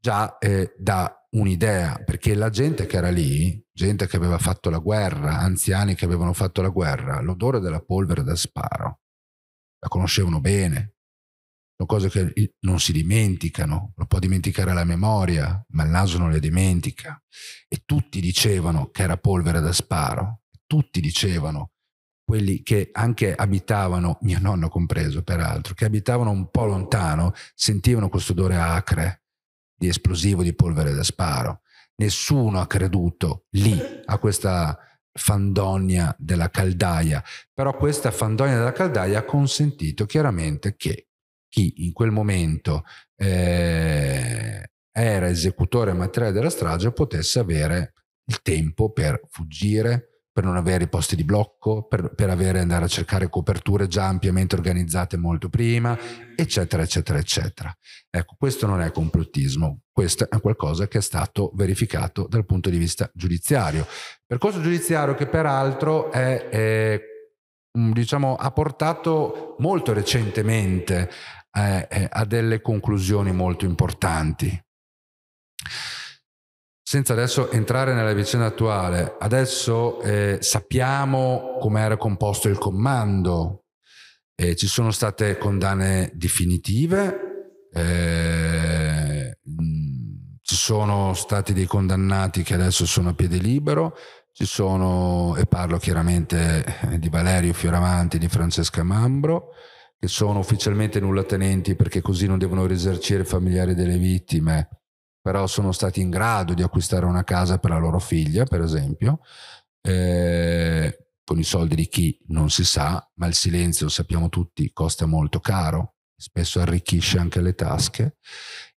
[SPEAKER 2] già eh, da un'idea, perché la gente che era lì, gente che aveva fatto la guerra, anziani che avevano fatto la guerra, l'odore della polvere da sparo, la conoscevano bene, sono cose che non si dimenticano, lo può dimenticare la memoria, ma il naso non le dimentica. E tutti dicevano che era polvere da sparo, tutti dicevano, quelli che anche abitavano, mio nonno compreso peraltro, che abitavano un po' lontano, sentivano questo odore acre di esplosivo, di polvere da sparo. Nessuno ha creduto lì a questa fandonia della caldaia, però questa fandonia della caldaia ha consentito chiaramente che chi in quel momento eh, era esecutore materiale della strage potesse avere il tempo per fuggire, per non avere i posti di blocco, per, per avere, andare a cercare coperture già ampiamente organizzate molto prima, eccetera, eccetera, eccetera. Ecco, questo non è complottismo, questo è qualcosa che è stato verificato dal punto di vista giudiziario. Percorso giudiziario che peraltro è, è mm, diciamo, ha portato molto recentemente eh, eh a delle conclusioni molto importanti senza adesso entrare nella vicenda attuale, adesso eh, sappiamo come era composto il comando, eh, ci sono state condanne definitive, eh, mm, ci sono stati dei condannati che adesso sono a piede libero, ci sono, e parlo chiaramente eh, di Valerio Fioravanti, di Francesca Mambro, che sono ufficialmente nullatenenti perché così non devono risarcire i familiari delle vittime però sono stati in grado di acquistare una casa per la loro figlia, per esempio, eh, con i soldi di chi non si sa, ma il silenzio, lo sappiamo tutti, costa molto caro, spesso arricchisce anche le tasche.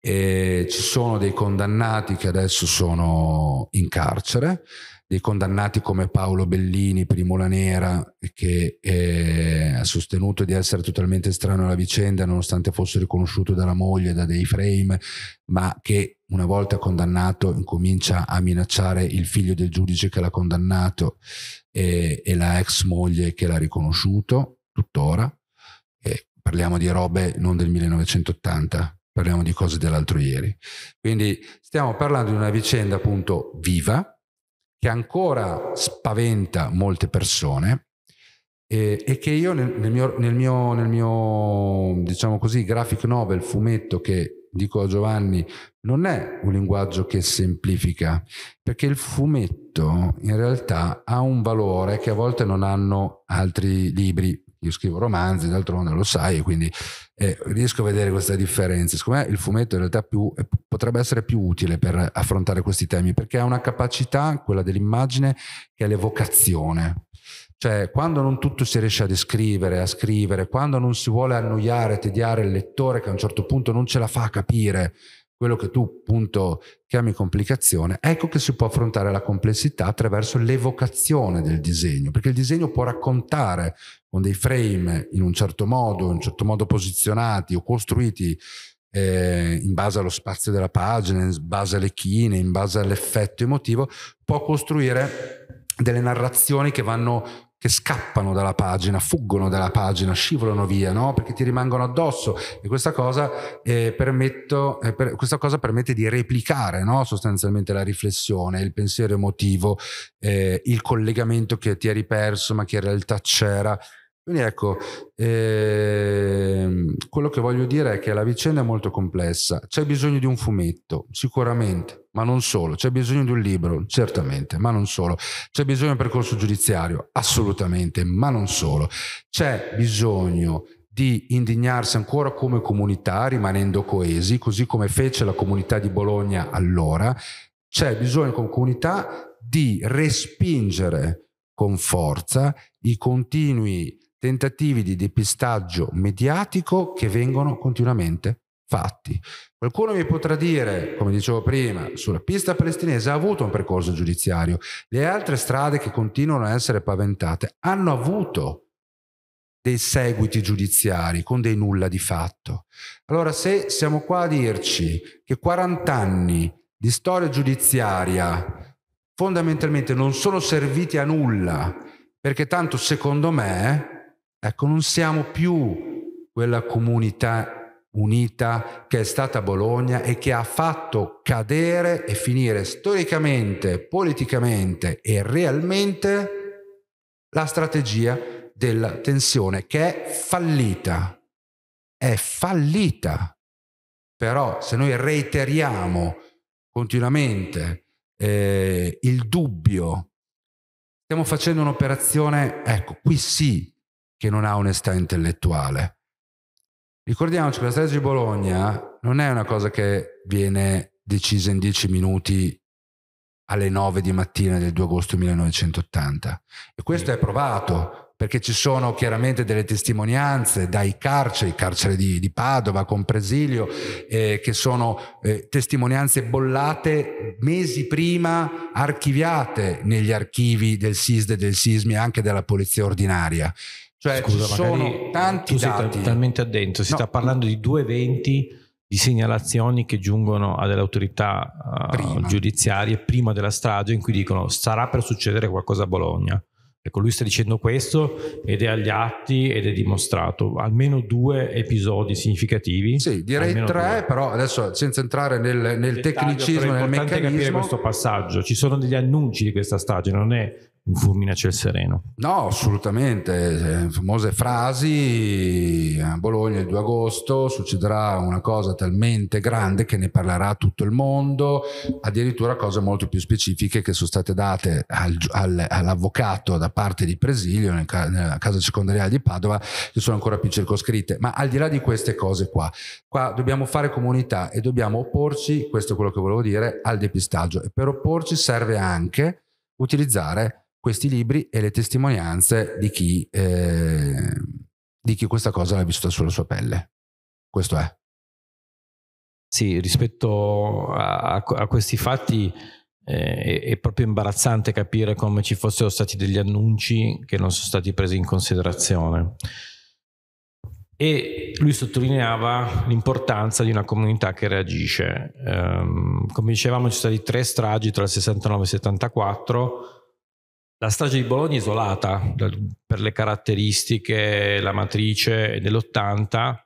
[SPEAKER 2] E ci sono dei condannati che adesso sono in carcere dei condannati come Paolo Bellini, primo La Nera, che eh, ha sostenuto di essere totalmente strano alla vicenda nonostante fosse riconosciuto dalla moglie, da dei frame, ma che una volta condannato incomincia a minacciare il figlio del giudice che l'ha condannato e, e la ex moglie che l'ha riconosciuto, tuttora. E parliamo di robe non del 1980, parliamo di cose dell'altro ieri. Quindi stiamo parlando di una vicenda appunto viva, che ancora spaventa molte persone e, e che io nel, nel, mio, nel, mio, nel mio, diciamo così, graphic novel, fumetto che dico a Giovanni, non è un linguaggio che semplifica, perché il fumetto in realtà ha un valore che a volte non hanno altri libri io scrivo romanzi, d'altronde lo sai, quindi eh, riesco a vedere questa differenza. Secondo me il fumetto in realtà più, potrebbe essere più utile per affrontare questi temi, perché ha una capacità, quella dell'immagine, che è l'evocazione. Cioè, quando non tutto si riesce a descrivere, a scrivere, quando non si vuole annoiare, tediare il lettore che a un certo punto non ce la fa a capire quello che tu appunto chiami complicazione, ecco che si può affrontare la complessità attraverso l'evocazione del disegno, perché il disegno può raccontare con dei frame in un certo modo, in un certo modo posizionati o costruiti eh, in base allo spazio della pagina, in base alle chine, in base all'effetto emotivo, può costruire delle narrazioni che vanno che scappano dalla pagina, fuggono dalla pagina, scivolano via, no? perché ti rimangono addosso e questa cosa, eh, permetto, eh, per, questa cosa permette di replicare no? sostanzialmente la riflessione, il pensiero emotivo, eh, il collegamento che ti eri perso ma che in realtà c'era quindi ecco, ehm, quello che voglio dire è che la vicenda è molto complessa, c'è bisogno di un fumetto, sicuramente, ma non solo, c'è bisogno di un libro, certamente, ma non solo, c'è bisogno di un percorso giudiziario, assolutamente, ma non solo, c'è bisogno di indignarsi ancora come comunità, rimanendo coesi, così come fece la comunità di Bologna allora, c'è bisogno come comunità di respingere con forza i continui tentativi di depistaggio mediatico che vengono continuamente fatti. Qualcuno mi potrà dire, come dicevo prima, sulla pista palestinese ha avuto un percorso giudiziario, le altre strade che continuano a essere paventate hanno avuto dei seguiti giudiziari con dei nulla di fatto. Allora se siamo qua a dirci che 40 anni di storia giudiziaria fondamentalmente non sono serviti a nulla, perché tanto secondo me Ecco, non siamo più quella comunità unita che è stata Bologna e che ha fatto cadere e finire storicamente, politicamente e realmente la strategia della tensione che è fallita. È fallita. Però se noi reiteriamo continuamente eh, il dubbio, stiamo facendo un'operazione, ecco, qui sì, che non ha onestà intellettuale. Ricordiamoci che la strage di Bologna non è una cosa che viene decisa in dieci minuti alle nove di mattina del 2 agosto 1980 e questo è provato perché ci sono chiaramente delle testimonianze dai carceri, carcere di, di Padova con Presilio, eh, che sono eh, testimonianze bollate mesi prima, archiviate negli archivi del e del SISMI e anche della Polizia Ordinaria. Cioè, Scusa, ci sono tanti tu sei dati.
[SPEAKER 1] talmente addentro, si no. sta parlando di due eventi di segnalazioni che giungono alle autorità prima. Uh, giudiziarie prima della strage in cui dicono sarà per succedere qualcosa a Bologna. Ecco, lui sta dicendo questo ed è agli atti ed è dimostrato. Almeno due episodi significativi. Sì, direi tre, due.
[SPEAKER 2] però adesso senza entrare
[SPEAKER 1] nel, nel tecnicismo, nel meccanismo. È capire questo passaggio. Ci sono degli annunci di questa strage, non è un fulmine a ciel sereno.
[SPEAKER 2] No, assolutamente. Eh, famose frasi eh, a Bologna il 2 agosto succederà una cosa talmente grande che ne parlerà tutto il mondo, addirittura cose molto più specifiche che sono state date al, al, all'avvocato da parte di Presilio nel, nella casa secondaria di Padova, che sono ancora più circoscritte. Ma al di là di queste cose qua, qua dobbiamo fare comunità e dobbiamo opporci, questo è quello che volevo dire, al depistaggio. E per opporci serve anche utilizzare questi libri e le testimonianze di chi, eh, di chi questa cosa l'ha vissuta sulla sua pelle. Questo è. Sì, rispetto
[SPEAKER 1] a, a questi fatti eh, è, proprio imbarazzante capire come ci fossero stati degli annunci che non sono stati presi in considerazione. E lui sottolineava l'importanza di una comunità che reagisce. Um, come dicevamo, ci sono stati tre stragi tra il 69 e il 74 la strage di Bologna è isolata per le caratteristiche, la matrice dell'80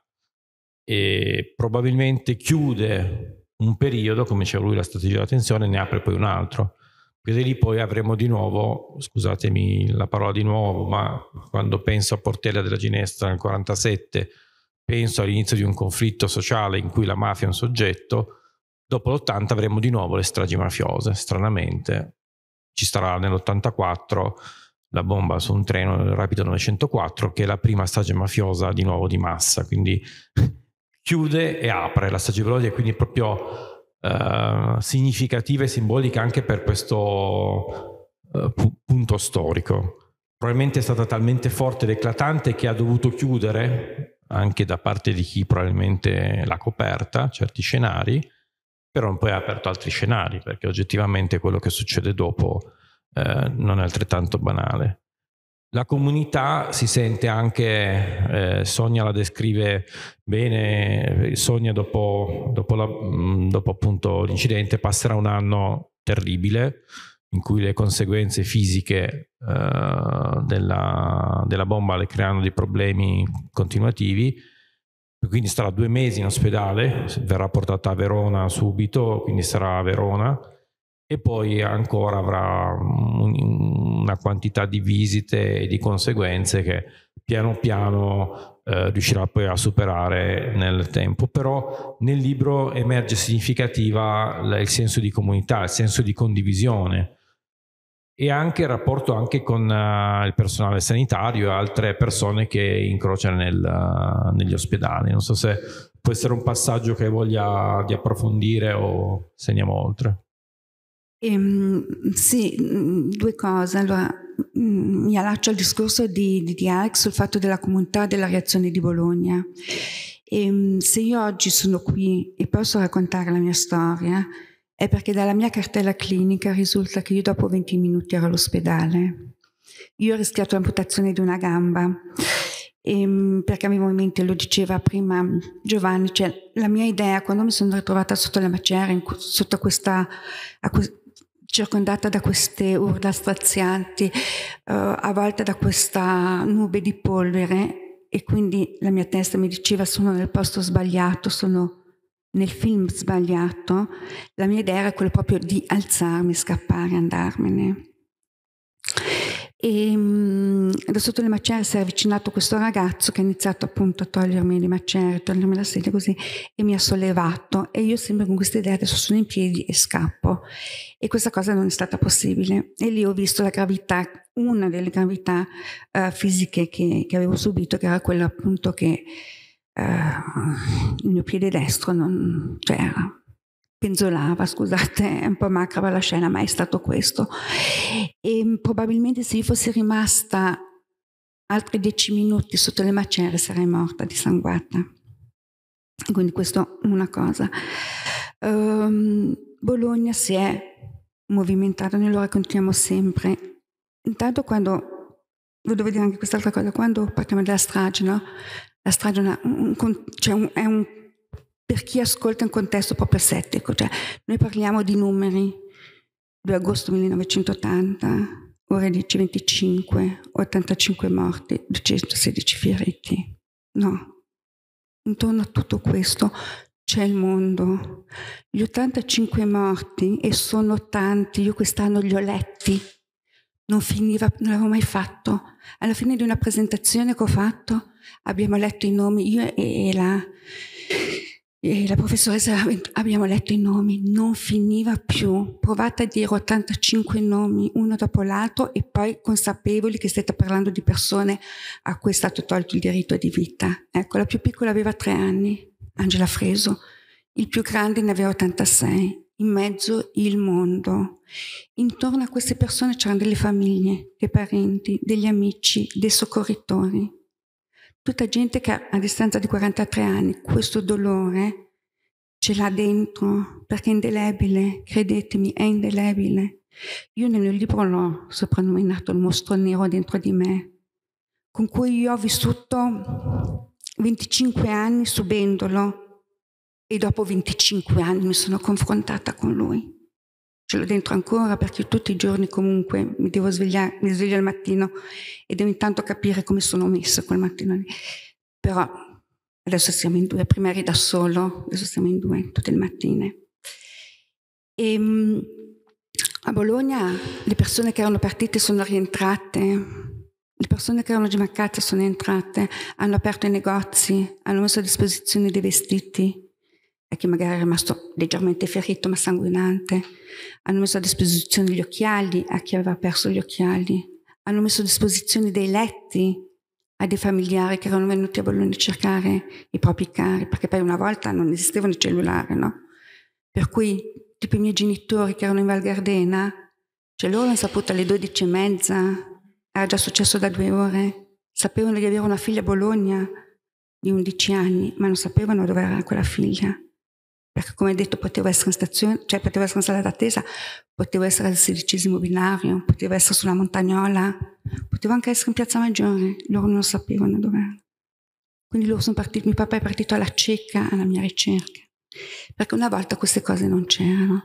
[SPEAKER 1] e probabilmente chiude un periodo, come diceva lui, la strategia della tensione, ne apre poi un altro. Perché lì poi avremo di nuovo, scusatemi la parola di nuovo, ma quando penso a Portella della Ginestra nel 1947, penso all'inizio di un conflitto sociale in cui la mafia è un soggetto, dopo l'80 avremo di nuovo le stragi mafiose, stranamente, ci starà nell'84 la bomba su un treno del Rapido 904 che è la prima strage mafiosa di nuovo di massa, quindi *laughs* chiude e apre la strage Velodia, quindi proprio eh, significativa e simbolica anche per questo eh, pu- punto storico. Probabilmente è stata talmente forte ed eclatante che ha dovuto chiudere anche da parte di chi probabilmente l'ha coperta, certi scenari, però poi ha aperto altri scenari, perché oggettivamente quello che succede dopo eh, non è altrettanto banale. La comunità si sente anche, eh, Sonia la descrive bene, Sonia dopo, dopo, la, mm, dopo l'incidente passerà un anno terribile in cui le conseguenze fisiche eh, della, della, bomba le creano dei problemi continuativi quindi starà due mesi in ospedale, verrà portata a Verona subito, quindi sarà a Verona e poi ancora avrà una quantità di visite e di conseguenze che piano piano eh, riuscirà poi a superare nel tempo. Però nel libro emerge significativa il senso di comunità, il senso di condivisione e anche il rapporto anche con uh, il personale sanitario e altre persone che incrociano nel, uh, negli ospedali. Non so se può essere un passaggio che voglia di approfondire o se andiamo oltre.
[SPEAKER 3] Um, sì, mm, due cose. Allora, mm, mi allaccio al discorso di, di, di Alex sul fatto della comunità della reazione di Bologna. E, ehm, se io oggi sono qui e posso raccontare la mia storia, è perché dalla mia cartella clinica risulta che io dopo 20 minuti ero all'ospedale. Io ho rischiato l'amputazione di una gamba e, ehm, perché avevo in mente, lo diceva prima Giovanni, cioè la mia idea quando mi sono ritrovata sotto la maceria, in, sotto questa, que, circondata da queste urla strazianti, eh, a volte da questa nube di polvere e quindi la mia testa mi diceva sono nel posto sbagliato, sono nel film sbagliato, la mia idea era quella proprio di alzarmi, scappare, andarmene. E ehm, da sotto le macerie si è avvicinato questo ragazzo che ha iniziato appunto a togliermi le macerie, togliermi la sedia così e mi ha sollevato e io sempre con questa idea adesso sono in piedi e scappo e questa cosa non è stata possibile e lì ho visto la gravità, una delle gravità uh, fisiche che, che, avevo subito che era quella appunto che eh, il mio piede destro non, cioè, penzolava, scusate, è un po' macabra la scena, ma è stato questo. E probabilmente se io fossi rimasta altri dieci minuti sotto le macerie sarei morta dissanguata. Quindi questo è una cosa. Um, Bologna si è movimentata, noi lo raccontiamo sempre. Intanto quando, vi devo dire anche quest'altra cosa, quando parliamo della strage, no? La strage è, una, un, un, cioè un, è un, per chi ascolta un contesto proprio settico, Cioè, noi parliamo di numeri, 2 agosto 1980, ore 10.25, 85 morti, 216 feriti. No, intorno a tutto questo c'è il mondo. Gli 85 morti, e sono tanti, io quest'anno li ho letti, non finiva, non l'avevo mai fatto. Alla fine di una presentazione che ho fatto abbiamo letto i nomi, io e, e, la, e la, professoressa abbiamo letto i nomi, non finiva più. Provate a dire 85 nomi uno dopo l'altro e poi consapevoli che state parlando di persone a cui è stato tolto il diritto di vita. Ecco, la più piccola aveva tre anni, Angela Freso, il più grande ne aveva 86 in mezzo il mondo. Intorno a queste persone c'erano delle famiglie, dei parenti, degli amici, dei soccorritori. Tutta gente che a distanza di 43 anni questo dolore ce l'ha dentro perché è indelebile, credetemi, è indelebile. Io nel mio libro l'ho soprannominato il mostro nero dentro di me, con cui io ho vissuto 25 anni subendolo e dopo 25 anni mi sono confrontata con lui. Ce l'ho dentro ancora perché tutti i giorni comunque mi devo svegliare, mi sveglio al mattino e devo intanto capire come sono messa quel mattino lì. Però adesso siamo in due, prima eri da solo, adesso siamo in due tutte le mattine. E, ehm, a Bologna le persone che erano partite sono rientrate, le persone che erano dimaccate sono entrate, hanno aperto i negozi, hanno messo a disposizione dei vestiti, e che magari è rimasto leggermente ferito ma sanguinante, hanno messo a disposizione gli occhiali a chi aveva perso gli occhiali, hanno messo a disposizione dei letti a dei familiari che erano venuti a Bologna a cercare i propri cari, perché poi una volta non esistevano i cellulari, no? Per cui, tipo i miei genitori che erano in Val Gardena, cioè loro hanno saputo alle 12 e mezza, era già successo da due ore, sapevano di avere una figlia a Bologna di 11 anni, ma non sapevano dove era quella figlia perché come detto poteva essere in stazione, cioè poteva essere in sala d'attesa, poteva essere al sedicesimo binario, poteva essere sulla montagnola, poteva anche essere in piazza maggiore, loro non lo sapevano dove era. Quindi loro sono partiti, mio papà è partito alla cieca alla mia ricerca, perché una volta queste cose non c'erano.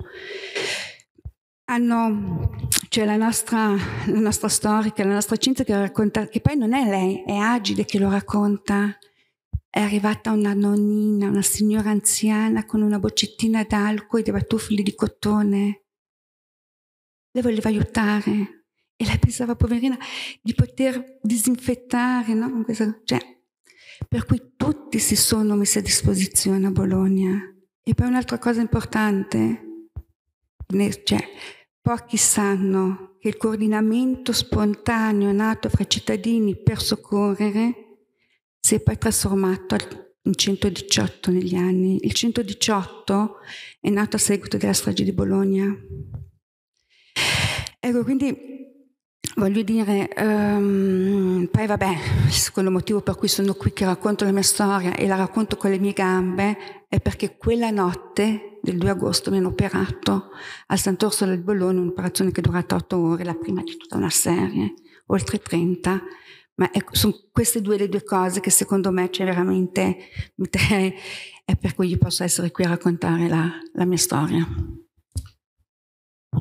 [SPEAKER 3] Hanno, cioè la nostra, la nostra storica, la nostra scienza che racconta, che poi non è lei, è Agide che lo racconta, è arrivata una nonnina, una signora anziana con una boccettina d'alcol e dei batuffoli di cotone. Le voleva aiutare e lei pensava, poverina, di poter disinfettare, no? Cioè, per cui tutti si sono messi a disposizione a Bologna. E poi un'altra cosa importante, cioè, pochi sanno che il coordinamento spontaneo nato fra i cittadini per soccorrere si è poi trasformato in 118 negli anni. Il 118 è nato a seguito della strage di Bologna. Ecco, quindi voglio dire, um, poi vabbè, il secondo motivo per cui sono qui che racconto la mia storia e la racconto con le mie gambe è perché quella notte del 2 agosto mi hanno operato al Sant'Orsola di Bologna, un'operazione che è durata 8 ore, la prima di tutta una serie, oltre 30, ma è, sono queste due le due cose che secondo me c'è veramente, *laughs* è per cui io posso essere qui a raccontare la, la mia storia.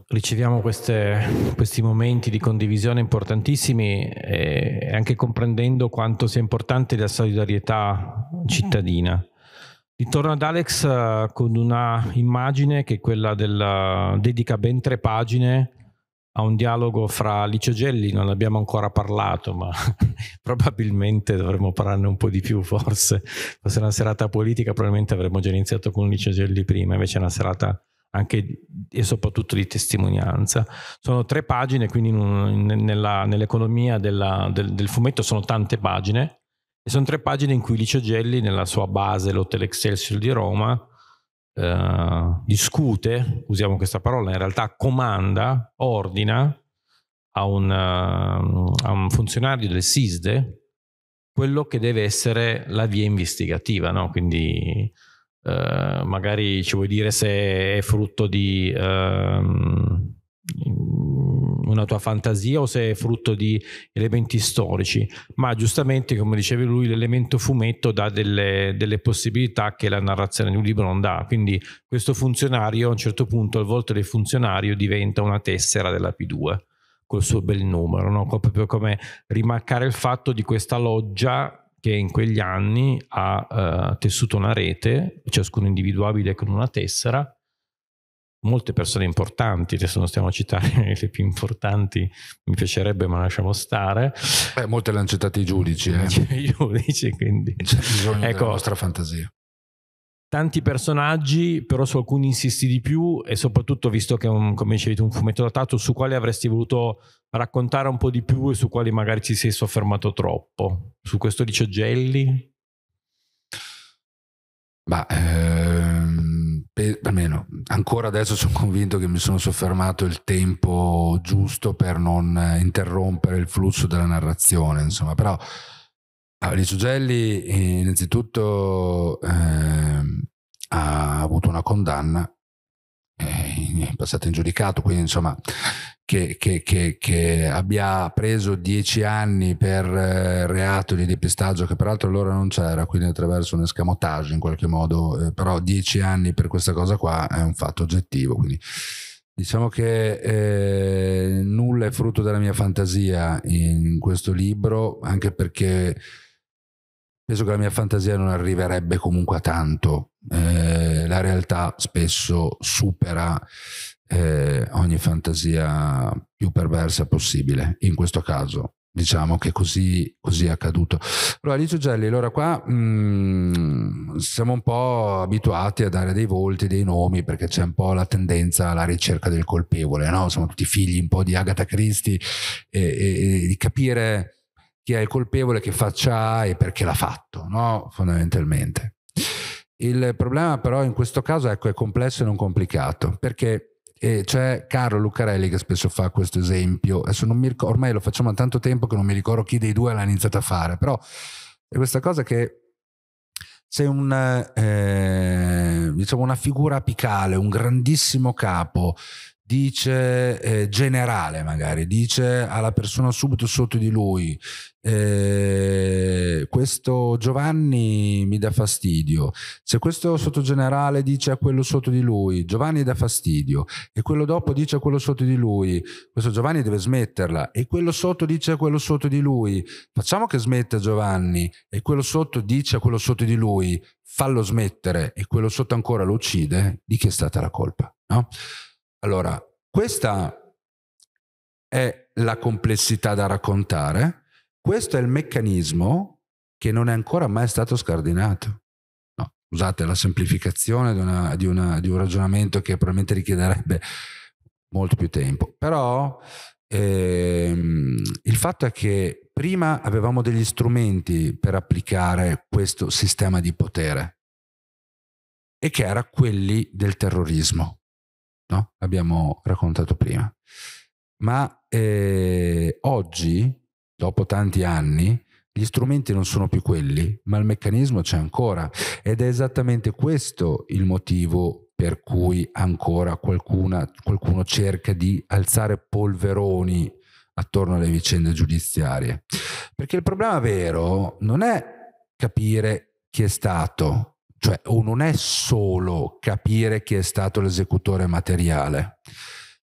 [SPEAKER 1] Riceviamo queste, questi momenti di condivisione importantissimi e anche comprendendo quanto sia importante la solidarietà cittadina. Ritorno ad Alex eh, con una immagine che è quella della, dedica ben tre pagine a un dialogo fra Licio Gelli, non abbiamo ancora parlato, ma *laughs* probabilmente dovremmo parlarne un po' di più forse. Fosse una serata politica, probabilmente avremmo già iniziato con Licio Gelli prima, invece è una serata anche e soprattutto di testimonianza. Sono tre pagine, quindi un, nella, nell'economia della, del, del, fumetto sono tante pagine, e sono tre pagine in cui Licio Gelli, nella sua base L'Hotel Excelsior di Roma, eh, discute, usiamo questa parola, in realtà comanda, ordina a un, eh, a un funzionario del SISDE quello che deve essere la via investigativa, no? quindi eh, magari ci vuoi dire se è frutto di... Ehm, una tua fantasia o se è frutto di elementi storici, ma giustamente, come diceva lui, l'elemento fumetto dà delle, delle possibilità che la narrazione di un libro non dà. Quindi questo funzionario a un certo punto, al volto del funzionario diventa una tessera della P2 col suo bel numero, no? proprio come rimarcare il fatto di questa loggia che in quegli anni ha eh, tessuto una rete, ciascuno individuabile con una tessera, molte persone importanti, adesso non stiamo a citare *laughs* le più importanti, mi piacerebbe ma
[SPEAKER 2] lasciamo stare. Beh, molte le hanno citate i giudici. Eh. *laughs*
[SPEAKER 1] I giudici, quindi. C'è bisogno ecco, della
[SPEAKER 2] nostra fantasia.
[SPEAKER 1] Tanti personaggi, però su alcuni insisti di più e soprattutto, visto che è un, come dicevi un fumetto datato, su quali avresti voluto raccontare un po' di più e su quali magari ci sei soffermato troppo. Su questo dice Gelli?
[SPEAKER 2] Ma... Eh almeno ancora adesso sono convinto che mi sono soffermato il tempo giusto per non eh, interrompere il flusso della narrazione, insomma, però Alice Sugelli eh, innanzitutto eh, ha avuto una condanna è passato in giudicato, quindi insomma che, che, che, che, abbia preso dieci anni per eh, reato di depistaggio, che peraltro allora non c'era, quindi attraverso un escamotage in qualche modo, eh, però dieci anni per questa cosa qua è un fatto oggettivo. Quindi diciamo che eh, nulla è frutto della mia fantasia in questo libro, anche perché penso che la mia fantasia non arriverebbe comunque a tanto. Eh, la realtà spesso supera eh, ogni fantasia più perversa possibile, in questo caso. Diciamo che così, così è accaduto. Allora, Alice Gelli, allora qua mh, mm, siamo un po' abituati a dare dei volti, dei nomi, perché c'è un po' la tendenza alla ricerca del colpevole, no? Siamo tutti figli un po' di Agatha Christie e, e, e di capire chi è il colpevole, che faccia ha e perché l'ha fatto, no? fondamentalmente. Il problema però in questo caso ecco, è complesso e non complicato, perché eh, c'è Carlo Lucarelli che spesso fa questo esempio, ricordo, ormai lo facciamo da tanto tempo che non mi ricordo chi dei due l'ha iniziato a fare, però è questa cosa che sei un, eh, diciamo una figura apicale, un grandissimo capo, dice eh, generale magari, dice alla persona subito sotto di lui, eh, questo Giovanni mi dà fastidio, se questo sotto generale dice a quello sotto di lui, Giovanni dà fastidio, e quello dopo dice a quello sotto di lui, questo Giovanni deve smetterla, e quello sotto dice a quello sotto di lui, facciamo che smetta Giovanni, e quello sotto dice a quello sotto di lui, fallo smettere, e quello sotto ancora lo uccide, di chi è stata la colpa? No? Allora, questa è la complessità da raccontare, questo è il meccanismo che non è ancora mai stato scardinato. No, scusate, la semplificazione di, una, di, una, di un ragionamento che probabilmente richiederebbe molto più tempo, però ehm, il fatto è che prima avevamo degli strumenti per applicare questo sistema di potere e che era quelli del terrorismo no? L'abbiamo raccontato prima. Ma eh, oggi, dopo tanti anni, gli strumenti non sono più quelli, ma il meccanismo c'è ancora ed è esattamente questo il motivo per cui ancora qualcuna, qualcuno cerca di alzare polveroni attorno alle vicende giudiziarie. Perché il problema vero non è capire chi è stato, cioè, non è solo capire chi è stato l'esecutore materiale,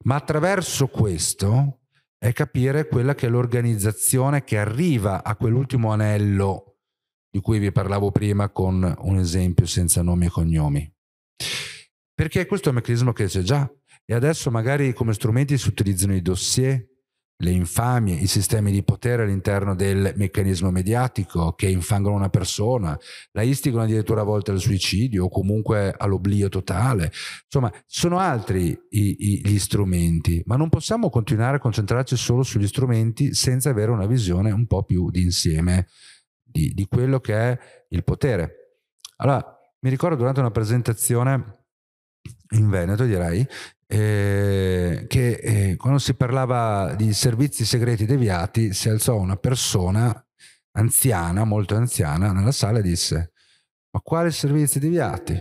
[SPEAKER 2] ma attraverso questo è capire quella che è l'organizzazione che arriva a quell'ultimo anello di cui vi parlavo prima con un esempio senza nomi e cognomi. Perché questo è un meccanismo che c'è già e adesso magari come strumenti si utilizzano i dossier, le infamie, i sistemi di potere all'interno del meccanismo mediatico che infangono una persona, la istigano addirittura a volte al suicidio o comunque all'oblio totale. Insomma, sono altri i, i, gli strumenti, ma non possiamo continuare a concentrarci solo sugli strumenti senza avere una visione un po' più d'insieme di, di quello che è il potere. Allora, mi ricordo durante una presentazione in Veneto, direi, eh, che eh, quando si parlava di servizi segreti deviati si alzò una persona anziana, molto anziana, nella sala e disse ma quali servizi deviati?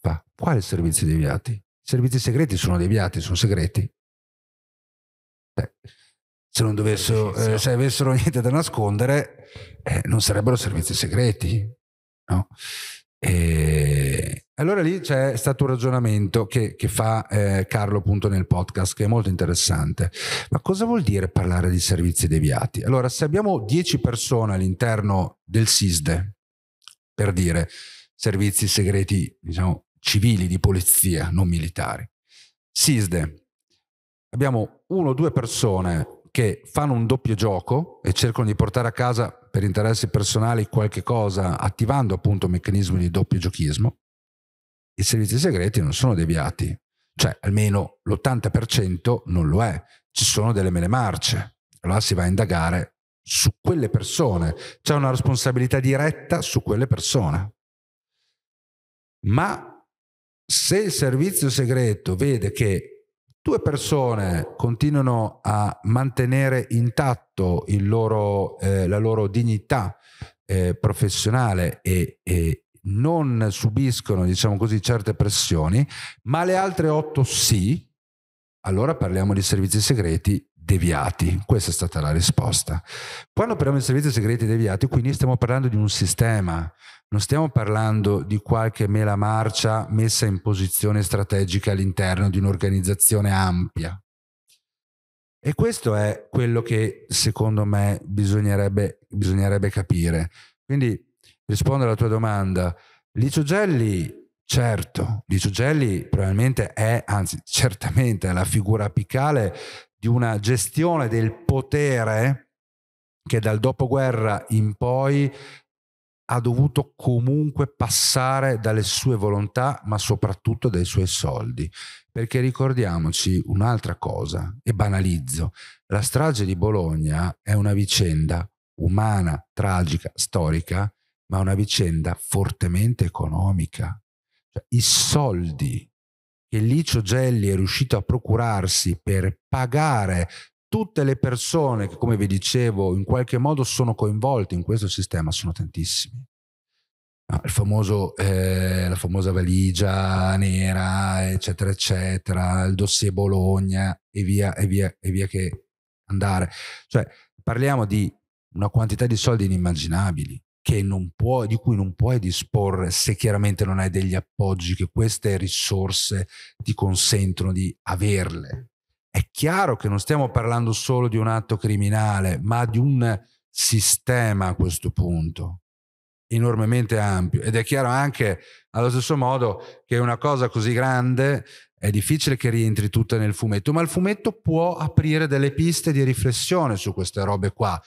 [SPEAKER 2] Fa, quali servizi deviati? I servizi segreti sono deviati, sono segreti. Beh, se non dovessero, eh, se avessero *laughs* niente da nascondere, eh, non sarebbero servizi segreti, no? E allora lì c'è stato un ragionamento che, che fa eh, Carlo appunto nel podcast che è molto interessante. Ma cosa vuol dire parlare di servizi deviati? Allora, se abbiamo 10 persone all'interno del SISDE, per dire servizi segreti, diciamo, civili di polizia, non militari. SISDE, abbiamo uno o due persone che fanno un doppio gioco e cercano di portare a casa per interessi personali qualche cosa, attivando appunto meccanismi di doppio giochismo, i servizi segreti non sono deviati, cioè almeno l'80% non lo è, ci sono delle mele marce, allora si va a indagare su quelle persone, c'è una responsabilità diretta su quelle persone. Ma se il servizio segreto vede che due persone continuano a mantenere intatto il loro, eh, la loro dignità eh, professionale e, e, non subiscono, diciamo così, certe pressioni, ma le altre otto sì, allora parliamo di servizi segreti deviati. Questa è stata la risposta. Quando parliamo di servizi segreti deviati, quindi stiamo parlando di un sistema, non stiamo parlando di qualche mela marcia messa in posizione strategica all'interno di un'organizzazione ampia. E questo è quello che secondo me bisognerebbe, bisognerebbe capire. Quindi rispondo alla tua domanda. Licio Gelli Certo, Licio Gelli probabilmente è, anzi certamente è la figura apicale di una gestione del potere che dal dopoguerra in poi ha dovuto comunque passare dalle sue volontà, ma soprattutto dai suoi soldi. Perché ricordiamoci un'altra cosa, e banalizzo, la strage di Bologna è una vicenda umana, tragica, storica, ma una vicenda fortemente economica. Cioè, I soldi che Licio Gelli è riuscito a procurarsi per pagare tutte le persone che, come vi dicevo, in qualche modo sono coinvolte in questo sistema, sono tantissimi. Ah, il famoso, eh, la famosa valigia nera, eccetera, eccetera, il dossier Bologna e via, e via, e via che andare. Cioè, parliamo di una quantità di soldi inimmaginabili può, di cui non puoi disporre se chiaramente non hai degli appoggi che queste risorse ti consentono di averle. È chiaro che non stiamo parlando solo di un atto criminale, ma di un sistema a questo punto enormemente ampio ed è chiaro anche allo stesso modo che una cosa così grande è difficile che rientri tutta nel fumetto, ma il fumetto può aprire delle piste di riflessione su queste robe qua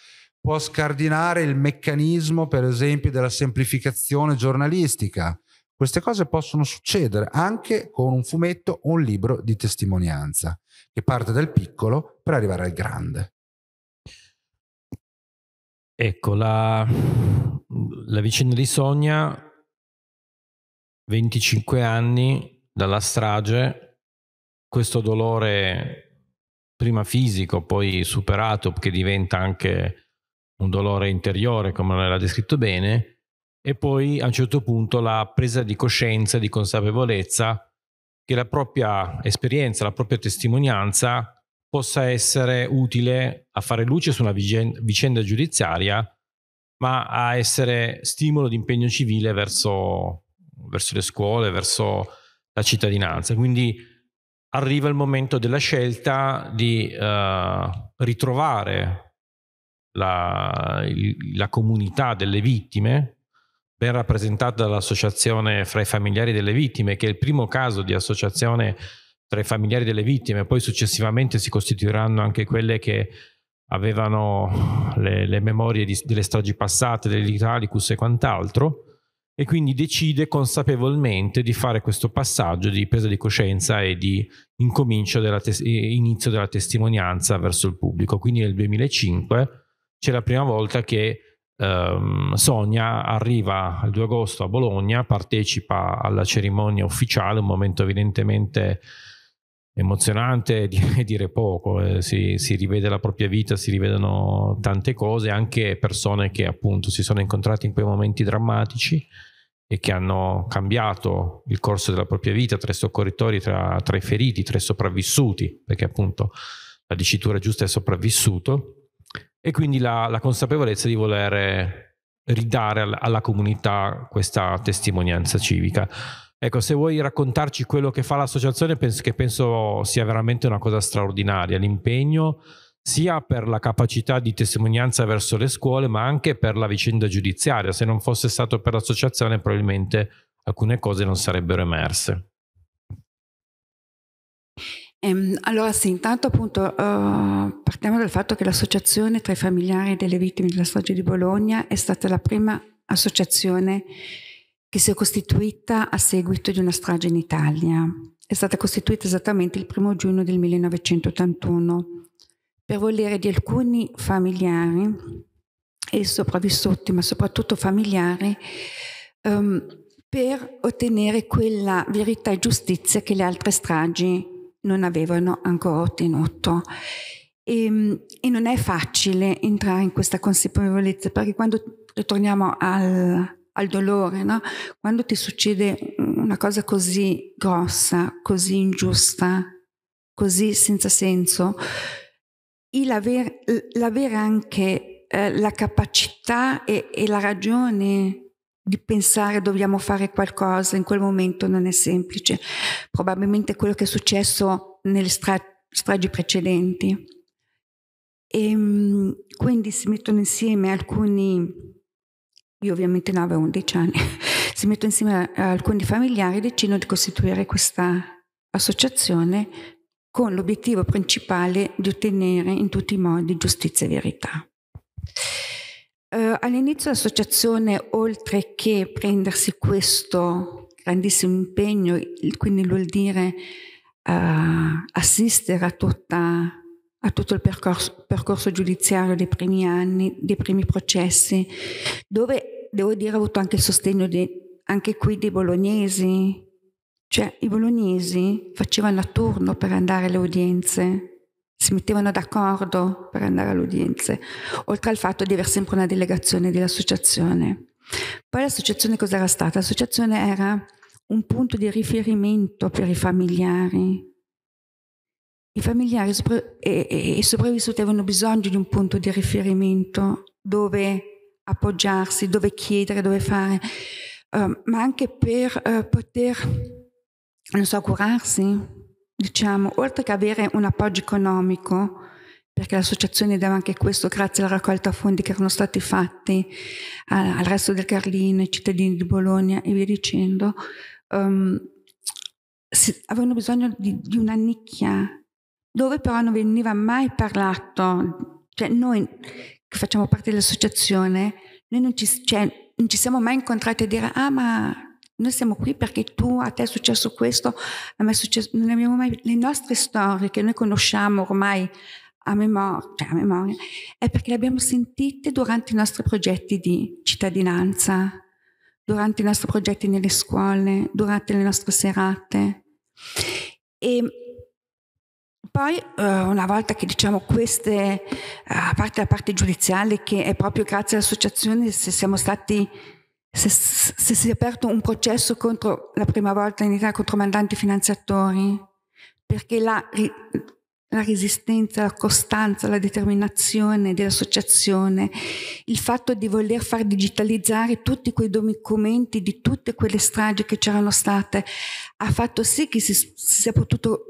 [SPEAKER 2] può scardinare il meccanismo, per esempio, della semplificazione giornalistica. Queste cose possono succedere anche con un fumetto o un libro di testimonianza, che parte dal piccolo per arrivare al grande.
[SPEAKER 1] Ecco, la, la vicenda di Sonia, 25 anni dalla strage, questo dolore prima fisico, poi superato, che diventa anche un dolore interiore, come l'ha descritto bene, e poi a un certo punto la presa di coscienza, di consapevolezza che la propria esperienza, la propria testimonianza possa essere utile a fare luce su una vicenda giudiziaria, ma a essere stimolo di impegno civile verso, verso le scuole, verso la cittadinanza. Quindi arriva il momento della scelta di eh, ritrovare la, la comunità delle vittime, ben rappresentata dall'associazione fra i familiari delle vittime, che è il primo caso di associazione tra i familiari delle vittime, poi successivamente si costituiranno anche quelle che avevano le, le memorie di, delle stragi passate, dell'Italicus e quant'altro, e quindi decide consapevolmente di fare questo passaggio di presa di coscienza e di incomincio della tes- inizio della testimonianza verso il pubblico. Quindi nel 2005 c'è la prima volta che ehm, Sonia arriva il 2 agosto a Bologna, partecipa alla cerimonia ufficiale, un momento evidentemente emozionante *laughs* di, dire poco, eh, si, si, rivede la propria vita, si rivedono tante cose, anche persone che appunto si sono incontrate in quei momenti drammatici e che hanno cambiato il corso della propria vita, tra i soccorritori, tra, tra i feriti, tra i sopravvissuti, perché appunto la dicitura giusta è sopravvissuto, e quindi la, la consapevolezza di voler ridare alla comunità questa testimonianza civica. Ecco, se vuoi raccontarci quello che fa l'associazione, penso, che penso sia veramente una cosa straordinaria, l'impegno sia per la capacità di testimonianza verso le scuole, ma anche per la vicenda giudiziaria. Se non fosse stato per l'associazione, probabilmente alcune cose non sarebbero emerse.
[SPEAKER 3] Ehm, allora sì, intanto appunto uh, partiamo dal fatto che l'associazione tra i familiari delle vittime della strage di Bologna è stata la prima associazione che si è costituita a seguito di una strage in Italia. È stata costituita esattamente il primo giugno del 1981 per volere di alcuni familiari e sopravvissuti, ma soprattutto familiari, um, per ottenere quella verità e giustizia che le altre stragi non avevano ancora ottenuto. E, ehm, e, non è facile entrare in questa consapevolezza perché quando ritorniamo al, al dolore, no? quando ti succede una cosa così grossa, così ingiusta, così senza senso, l'aver, l'aver anche eh, la capacità e, e la ragione di pensare dobbiamo fare qualcosa in quel momento non è semplice. Probabilmente quello che è successo nelle stra- stragi precedenti. E, ehm, quindi si mettono insieme alcuni, io ovviamente ne avevo 11 anni, *laughs* si mettono insieme alcuni familiari e decidono di costituire questa associazione con l'obiettivo principale di ottenere in tutti i modi giustizia e verità. Uh, all'inizio l'associazione, oltre che prendersi questo grandissimo impegno, quindi vuol dire uh, assistere a, tutta, a, tutto il percorso, percorso, giudiziario dei primi anni, dei primi processi, dove devo dire ho avuto anche il sostegno di, anche qui dei bolognesi, cioè i bolognesi facevano a turno per andare alle udienze si mettevano d'accordo per andare all'udienza, oltre al fatto di avere sempre una delegazione dell'associazione. Poi l'associazione cosa era stata? L'associazione era un punto di riferimento per i familiari. I familiari e, i sopravvissuti avevano bisogno di un punto di riferimento dove appoggiarsi, dove chiedere, dove fare, uh, ma anche per uh, poter, non so, curarsi, diciamo, oltre che avere un appoggio economico, perché l'associazione dava anche questo grazie alla raccolta fondi che erano stati fatti al, al resto del Carlino, ai cittadini di Bologna e via dicendo, um, si, avevano bisogno di, di una nicchia dove però non veniva mai parlato, cioè noi che facciamo parte dell'associazione, noi non ci, cioè, non ci siamo mai incontrati a dire ah ma noi siamo qui perché tu, a te è successo questo, a me è successo, non abbiamo mai, le nostre storie che noi conosciamo ormai a memoria, cioè a memoria, è perché le abbiamo sentite durante i nostri progetti di cittadinanza, durante i nostri progetti nelle scuole, durante le nostre serate. E poi eh, una volta che diciamo queste, eh, a parte la parte giudiziale, che è proprio grazie all'associazione se siamo stati se, se si è aperto un processo contro, la prima volta in Italia contro mandanti finanziatori, perché la, la resistenza, la costanza, la determinazione dell'associazione, il fatto di voler far digitalizzare tutti quei documenti di tutte quelle stragi che c'erano state, ha fatto sì che si, sia potuto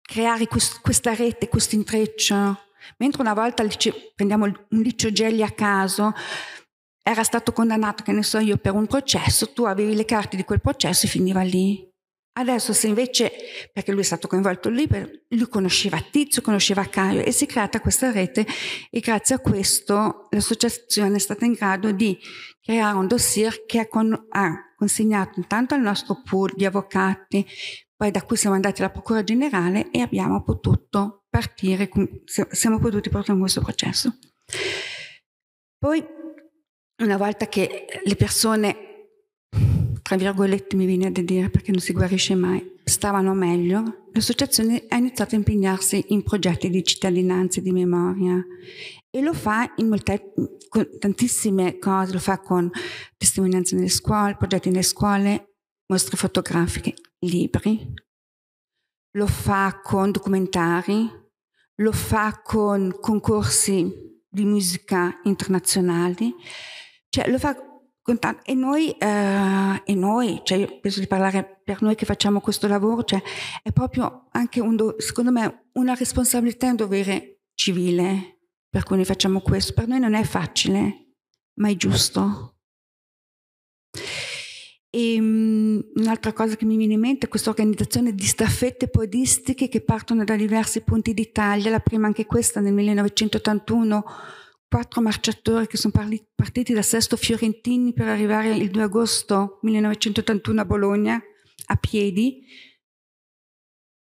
[SPEAKER 3] creare quest, questa rete, questo intreccio. Mentre una volta prendiamo un liceo gelli a caso, era stato condannato, che ne so io, per un processo, tu avevi le carte di quel processo e finiva lì. Adesso se invece, perché lui è stato coinvolto lì, lui conosceva Tizio, conosceva Caio e si è creata questa rete e grazie a questo l'associazione è stata in grado di creare un dossier che ha, con, ha consegnato intanto al nostro pool di avvocati, poi da cui siamo andati alla Procura Generale e abbiamo potuto partire, siamo potuti portare in questo processo. Poi una volta che le persone, tra virgolette mi viene da dire perché non si guarisce mai, stavano meglio, l'associazione ha iniziato a impegnarsi in progetti di cittadinanza e di memoria e lo fa in molte, con tantissime cose, lo fa con testimonianze nelle scuole, progetti nelle scuole, mostre fotografiche, libri, lo fa con documentari, lo fa con concorsi di musica internazionali cioè, lo fa con tanto. E noi, eh, e noi cioè, penso di parlare per noi che facciamo questo lavoro, cioè, è proprio anche, un do- secondo me, una responsabilità e un dovere civile per cui noi facciamo questo. Per noi non è facile, ma è giusto. E um, un'altra cosa che mi viene in mente è questa organizzazione di staffette podistiche che partono da diversi punti d'Italia, la prima anche questa nel 1981 quattro marciatori che sono partiti da Sesto Fiorentini per arrivare il 2 agosto 1981 a Bologna a piedi,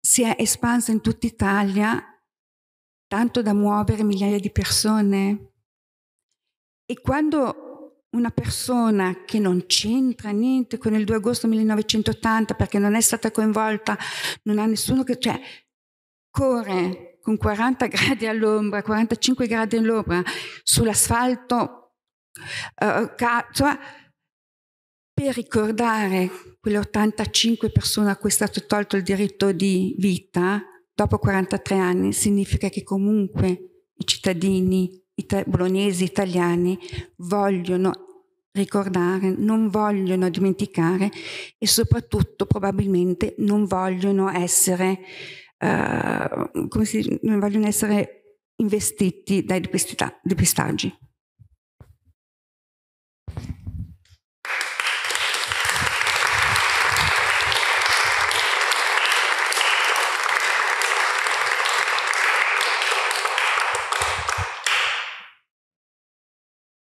[SPEAKER 3] si è espansa in tutta Italia, tanto da muovere migliaia di persone. E quando una persona che non c'entra niente con il 2 agosto 1980 perché non è stata coinvolta, non ha nessuno che... cioè, corre con 40 *laughs* gradi all'ombra, 45 gradi all'ombra, sull'asfalto, eh, cioè, per ricordare quelle 85 persone a cui è stato tolto il diritto di vita dopo 43 anni, significa che comunque i cittadini ita- bolognesi italiani vogliono ricordare, non vogliono dimenticare e soprattutto probabilmente non vogliono essere eh, come si non vogliono essere investiti dai depista- depistaggi.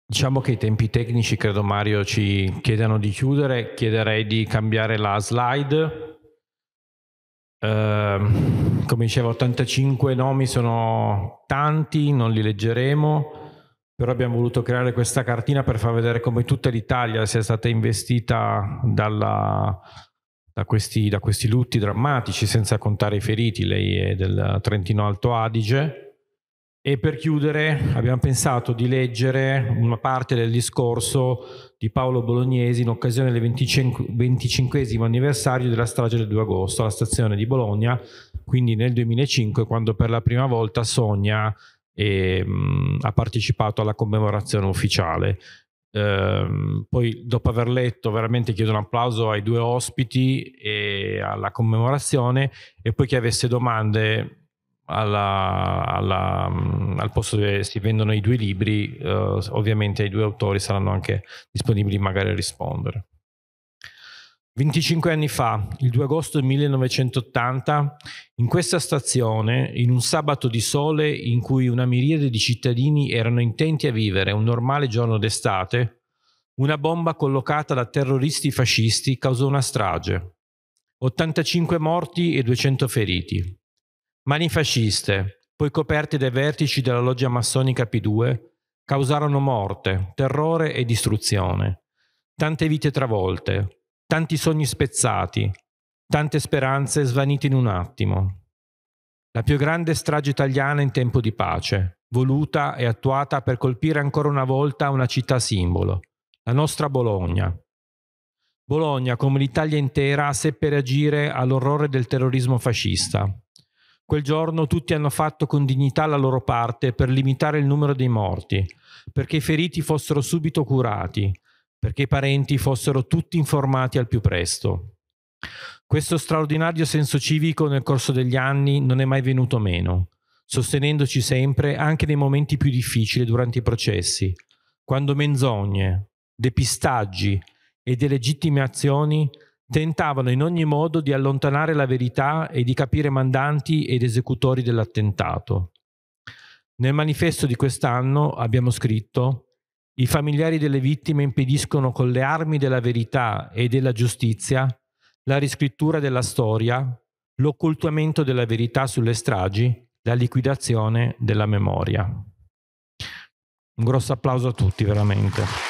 [SPEAKER 1] Diciamo che i tempi tecnici credo Mario ci chiedano di chiudere, chiederei di cambiare la slide Ehm, come dicevo, 85 nomi sono tanti, non li leggeremo, però abbiamo voluto creare questa cartina per far vedere come tutta l'Italia sia stata investita dalla, da, questi, da, questi, lutti drammatici, senza contare i feriti, lei è del Trentino Alto Adige. E per chiudere abbiamo pensato di leggere una parte del discorso di Paolo Bolognesi in occasione del 25, anniversario della strage del 2 agosto alla stazione di Bologna, quindi nel 2005 quando per la prima volta Sonia e, ehm, mh, ha partecipato alla commemorazione ufficiale. Ehm, poi dopo aver letto veramente chiedo un applauso ai due ospiti e alla commemorazione e poi chi avesse domande alla, alla, mm, al posto dove si vendono i due libri, eh, ovviamente i due autori saranno anche disponibili magari a rispondere. 25 anni fa, il 2 agosto 1980, in questa stazione, in un sabato di sole in cui una miriade di cittadini erano intenti a vivere un normale giorno d'estate, una bomba collocata da terroristi fascisti causò una strage. 85 morti e 200 feriti. Mani fasciste, poi coperte dai vertici della loggia massonica P2, causarono morte, terrore e distruzione. Tante vite travolte, tanti sogni spezzati, tante speranze svanite in un attimo. La più grande strage italiana in tempo di pace, voluta e attuata per colpire ancora una volta una città simbolo, la nostra Bologna. Bologna, come l'Italia intera, seppe reagire all'orrore del terrorismo fascista. Quel giorno tutti hanno fatto con dignità la loro parte per limitare il numero dei morti, perché i feriti fossero subito curati, perché i parenti fossero tutti informati al più presto. Questo straordinario senso civico nel corso degli anni non è mai venuto meno, sostenendoci sempre anche nei momenti più difficili durante i processi, quando menzogne, depistaggi e azioni tentavano in ogni modo di allontanare la verità e di capire mandanti ed esecutori dell'attentato. Nel manifesto di quest'anno abbiamo scritto i familiari delle vittime impediscono con le armi della verità e della giustizia la riscrittura della storia, l'occultamento della verità sulle stragi, la liquidazione della memoria. Un grosso applauso a tutti, veramente.